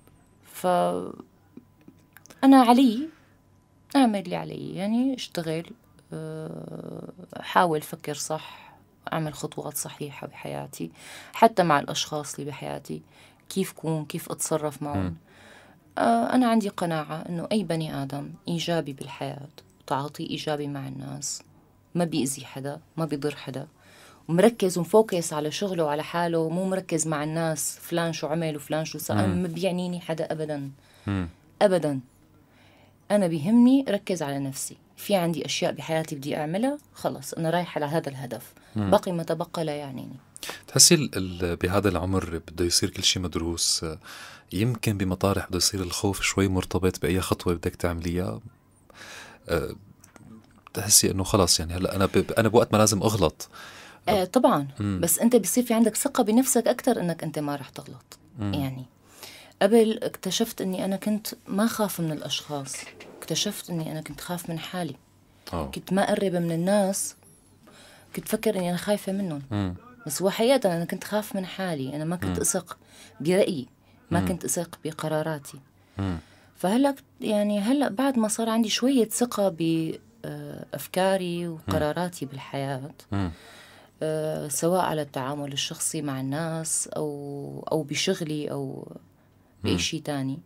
Speaker 2: ف انا علي اعمل اللي علي يعني اشتغل أه... حاول فكر صح أعمل خطوات صحيحة بحياتي حتى مع الأشخاص اللي بحياتي كيف كون كيف أتصرف معهم آه أنا عندي قناعة أنه أي بني آدم إيجابي بالحياة تعاطي إيجابي مع الناس ما بيأذي حدا ما بيضر حدا مركز ومفوكس على شغله وعلى حاله مو مركز مع الناس فلان شو عمل وفلان شو سأل ما بيعنيني حدا أبدا م. أبدا أنا بيهمني ركز على نفسي في عندي اشياء بحياتي بدي اعملها خلص انا رايحه لهذا الهدف مم. باقي ما تبقى لا يعنيني
Speaker 1: بتحسي بهذا العمر بده يصير كل شيء مدروس يمكن بمطارح بده يصير الخوف شوي مرتبط باي خطوه بدك تعمليها أه، تحسي بتحسي انه خلص يعني هلا انا انا بوقت ما لازم اغلط
Speaker 2: آه طبعا مم. بس انت بصير في عندك ثقه بنفسك اكثر انك انت ما راح تغلط مم. يعني قبل اكتشفت اني انا كنت ما خاف من الاشخاص اكتشفت اني انا كنت خاف من حالي أوه. كنت ما قرب من الناس كنت فكر اني انا خايفه منهم م. بس وحياتا انا كنت خاف من حالي انا ما كنت اثق برايي ما م. كنت اثق بقراراتي فهلا يعني هلا بعد ما صار عندي شويه ثقه بافكاري آه، وقراراتي م. بالحياه م. آه، سواء على التعامل الشخصي مع الناس او او بشغلي او باي شيء ثاني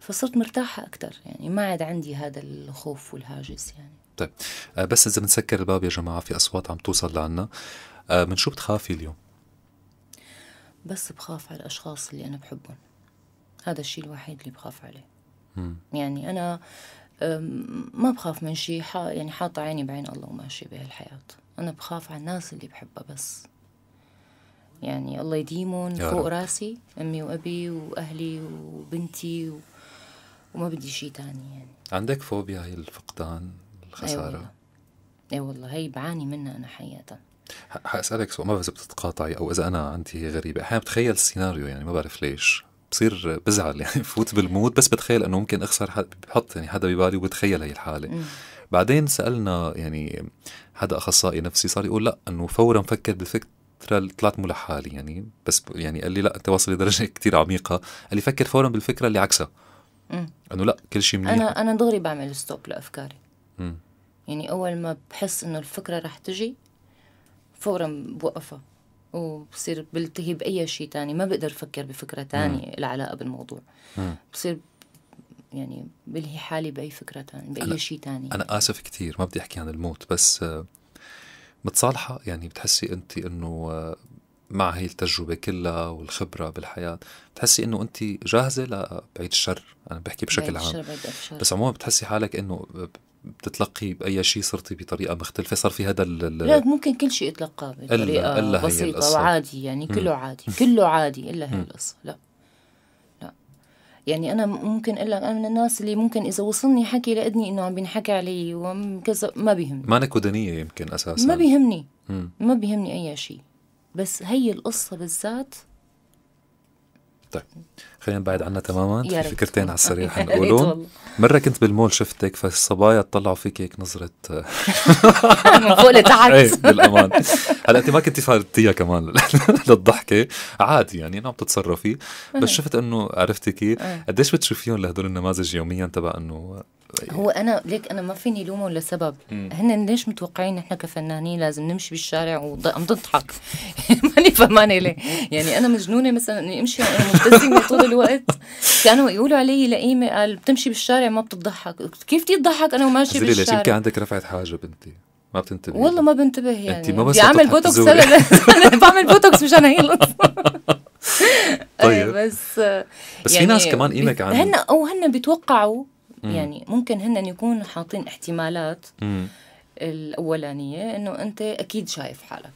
Speaker 2: فصرت مرتاحه اكثر يعني ما عاد عندي هذا الخوف والهاجس يعني
Speaker 1: طيب آه، بس اذا بنسكر الباب يا جماعه في اصوات عم توصل لعنا آه، من شو بتخافي اليوم؟
Speaker 2: بس بخاف على الاشخاص اللي انا بحبهم هذا الشيء الوحيد اللي بخاف عليه مم. يعني انا ما بخاف من شيء يعني حاطه عيني بعين الله وماشيه بهالحياه انا بخاف على الناس اللي بحبها بس يعني الله يديمهم فوق راسي امي وابي واهلي وبنتي و... وما بدي شيء ثاني يعني
Speaker 1: عندك فوبيا هي الفقدان الخساره
Speaker 2: اي والله, هي بعاني منها انا حقيقه
Speaker 1: حاسالك سؤال ما بعرف اذا بتتقاطعي او اذا انا عندي غريبه احيانا بتخيل السيناريو يعني ما بعرف ليش بصير بزعل يعني بفوت بالمود بس بتخيل انه ممكن اخسر حد بحط يعني حدا ببالي وبتخيل هي الحاله بعدين سالنا يعني حدا اخصائي نفسي صار يقول لا انه فورا فكر بالفكر فتره طلعت مو لحالي يعني بس يعني قال لي لا انت واصل لدرجه كثير عميقه قال لي فكر فورا بالفكره اللي عكسها انه لا كل شيء منيح انا
Speaker 2: انا دغري بعمل ستوب لافكاري م. يعني اول ما بحس انه الفكره رح تجي فورا بوقفها وبصير بلتهي باي شيء تاني ما بقدر افكر بفكره تانية لها علاقه بالموضوع م. بصير يعني بلهي حالي باي فكره تانية باي شيء تاني انا
Speaker 1: اسف كثير ما بدي احكي عن الموت بس متصالحه يعني بتحسي انت انه آه، مع هي التجربه كلها والخبره بالحياه بتحسي انه انت جاهزه لبعيد الشر انا بحكي بشكل عام بس عموما بتحسي حالك انه بتتلقي باي شيء صرتي بطريقه مختلفه صار في هذا لا
Speaker 2: ممكن كل شيء اتلقاه بطريقه إلا إلا بسيطه وعادي يعني كله عادي كله عادي الا هي القصه لا يعني انا ممكن اقول لك انا من الناس اللي ممكن اذا وصلني حكي لأدني انه عم بينحكى علي وكذا ما بيهمني
Speaker 1: مانك ودانيه يمكن اساسا ما بيهمني مم.
Speaker 2: ما بيهمني اي شيء بس هي القصه بالذات
Speaker 1: طيب خلينا نبعد عنها تماما في فكرتين على السريع حنقولهم مره كنت بالمول شفتك فالصبايا طلعوا فيك هيك نظره
Speaker 5: فوق لتحت ايه بالامان هلا انت ما
Speaker 1: كنت فارتيها كمان للضحكه عادي يعني انه عم تتصرفي بس شفت انه عرفتي كيف إيه. قديش بتشوفيهم لهدول النماذج يوميا تبع انه
Speaker 2: هو انا ليك انا ما فيني لومهم لسبب هن ليش متوقعين نحن كفنانين لازم نمشي بالشارع وعم تضحك ماني فهمانه ليه يعني انا مجنونه مثلا اني امشي وانا مبتسمه طول الوقت كانوا يقولوا علي لقيمه قال بتمشي بالشارع ما بتضحك كيف بدي اضحك انا وماشي بالشارع ليش يمكن
Speaker 1: عندك رفعت حاجه بنتي ما بتنتبه والله ما بنتبه يعني انت ما بس بعمل بوتوكس انا بعمل بوتوكس مشان هي
Speaker 2: طيب بس بس يعني في ناس يعني كمان قيمك عن هن او هن بيتوقعوا مم. يعني ممكن هن يكونوا حاطين احتمالات مم. الاولانيه انه انت اكيد شايف حالك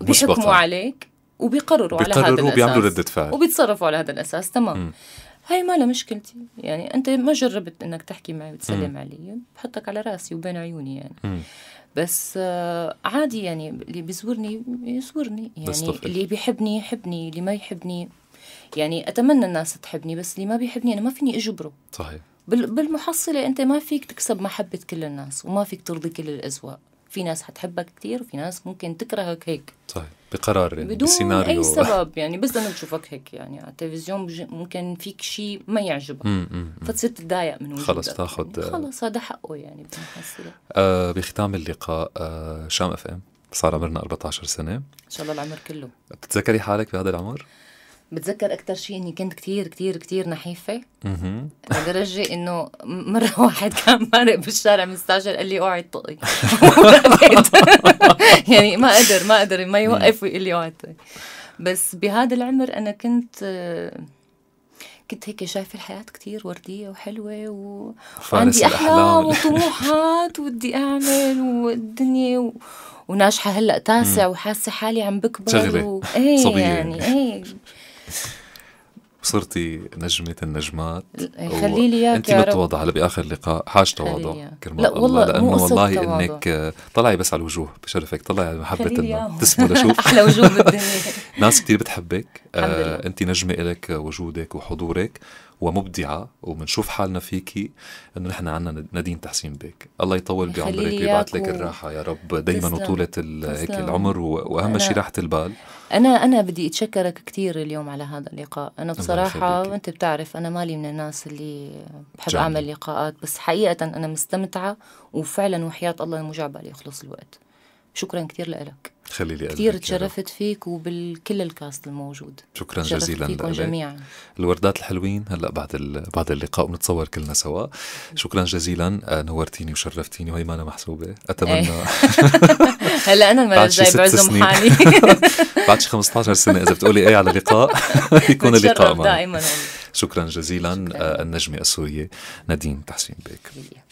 Speaker 2: بيحكموا عليك وبيقرروا, على هذا الاساس وبيعملوا رده فعل وبيتصرفوا على هذا الاساس تمام مم. هاي ما لها مشكلتي يعني انت ما جربت انك تحكي معي وتسلم مم. علي بحطك على راسي وبين عيوني يعني مم. بس آه، عادي يعني اللي بيزورني يزورني يعني اللي بيحبني يحبني اللي ما يحبني يعني اتمنى الناس تحبني بس اللي ما بيحبني انا ما فيني اجبره صحيح بالمحصلة أنت ما فيك تكسب محبة كل الناس وما فيك ترضي كل الأذواق في ناس حتحبك كثير وفي ناس ممكن تكرهك هيك
Speaker 1: صحيح طيب، بقرار يعني بدون بسيناريو. أي سبب
Speaker 2: يعني بس لما تشوفك هيك يعني على التلفزيون ممكن فيك شيء ما يعجبك
Speaker 1: فتصير تتضايق من وجودك خلص تاخذ يعني آه،
Speaker 2: خلص هذا حقه يعني بالمحصلة
Speaker 1: آه بختام اللقاء آه شام اف ام صار عمرنا 14 سنة إن
Speaker 2: شاء الله العمر كله
Speaker 1: بتتذكري حالك بهذا العمر؟
Speaker 2: بتذكر اكثر شيء اني كنت كثير كثير كثير نحيفه لدرجه انه مره واحد كان مارق بالشارع مستعجل قال لي اوعي طقي
Speaker 5: يعني ما قدر ما قدر ما يوقف ويقول
Speaker 2: لي اوعي طقي بس بهذا العمر انا كنت كنت هيك شايفة الحياة كثير وردية وحلوة و... وعندي أحلام وطموحات ودي أعمل والدنيا و... وناجحة هلا تاسع وحاسة حالي عم بكبر و... ايه صبية يعني, يعني. ايه
Speaker 1: صرتي نجمة النجمات إيه، خلي لي اياك انت متواضعة هلا باخر لقاء حاج تواضع كرمال لا والله الله لانه والله انك آه، طلعي بس على الوجوه بشرفك طلعي على محبة انه تسمو لشوف احلى وجوه بالدنيا ناس كثير بتحبك آه انت نجمة لك وجودك وحضورك ومبدعه وبنشوف حالنا فيكي انه نحن عندنا ندين تحسين بيك الله يطول بعمرك ويبعث لك الراحه يا رب دائما وطوله هيك العمر واهم شيء راحه البال
Speaker 2: انا انا بدي اتشكرك كثير اليوم على هذا اللقاء انا بصراحه وانت بتعرف انا مالي من الناس اللي بحب اعمل لقاءات بس حقيقه انا مستمتعه وفعلا وحياه الله مجعبه يخلص الوقت شكرا كثير لك
Speaker 1: خلي لي كثير تشرفت
Speaker 2: فيك وبالكل الكاست الموجود شكرا جزيلا فيكم جميعا
Speaker 1: الوردات الحلوين هلا بعد بعد اللقاء بنتصور كلنا سوا شكرا جزيلا آه، نورتيني وشرفتيني وهي ما أنا محسوبه اتمنى إيه. هلا انا المره الجايه بعزم حالي بعد شي 15 سنه اذا بتقولي ايه على لقاء يكون اللقاء معك دائما شكرا جزيلا شكرا. آه، النجمه السوريه نديم تحسين بيك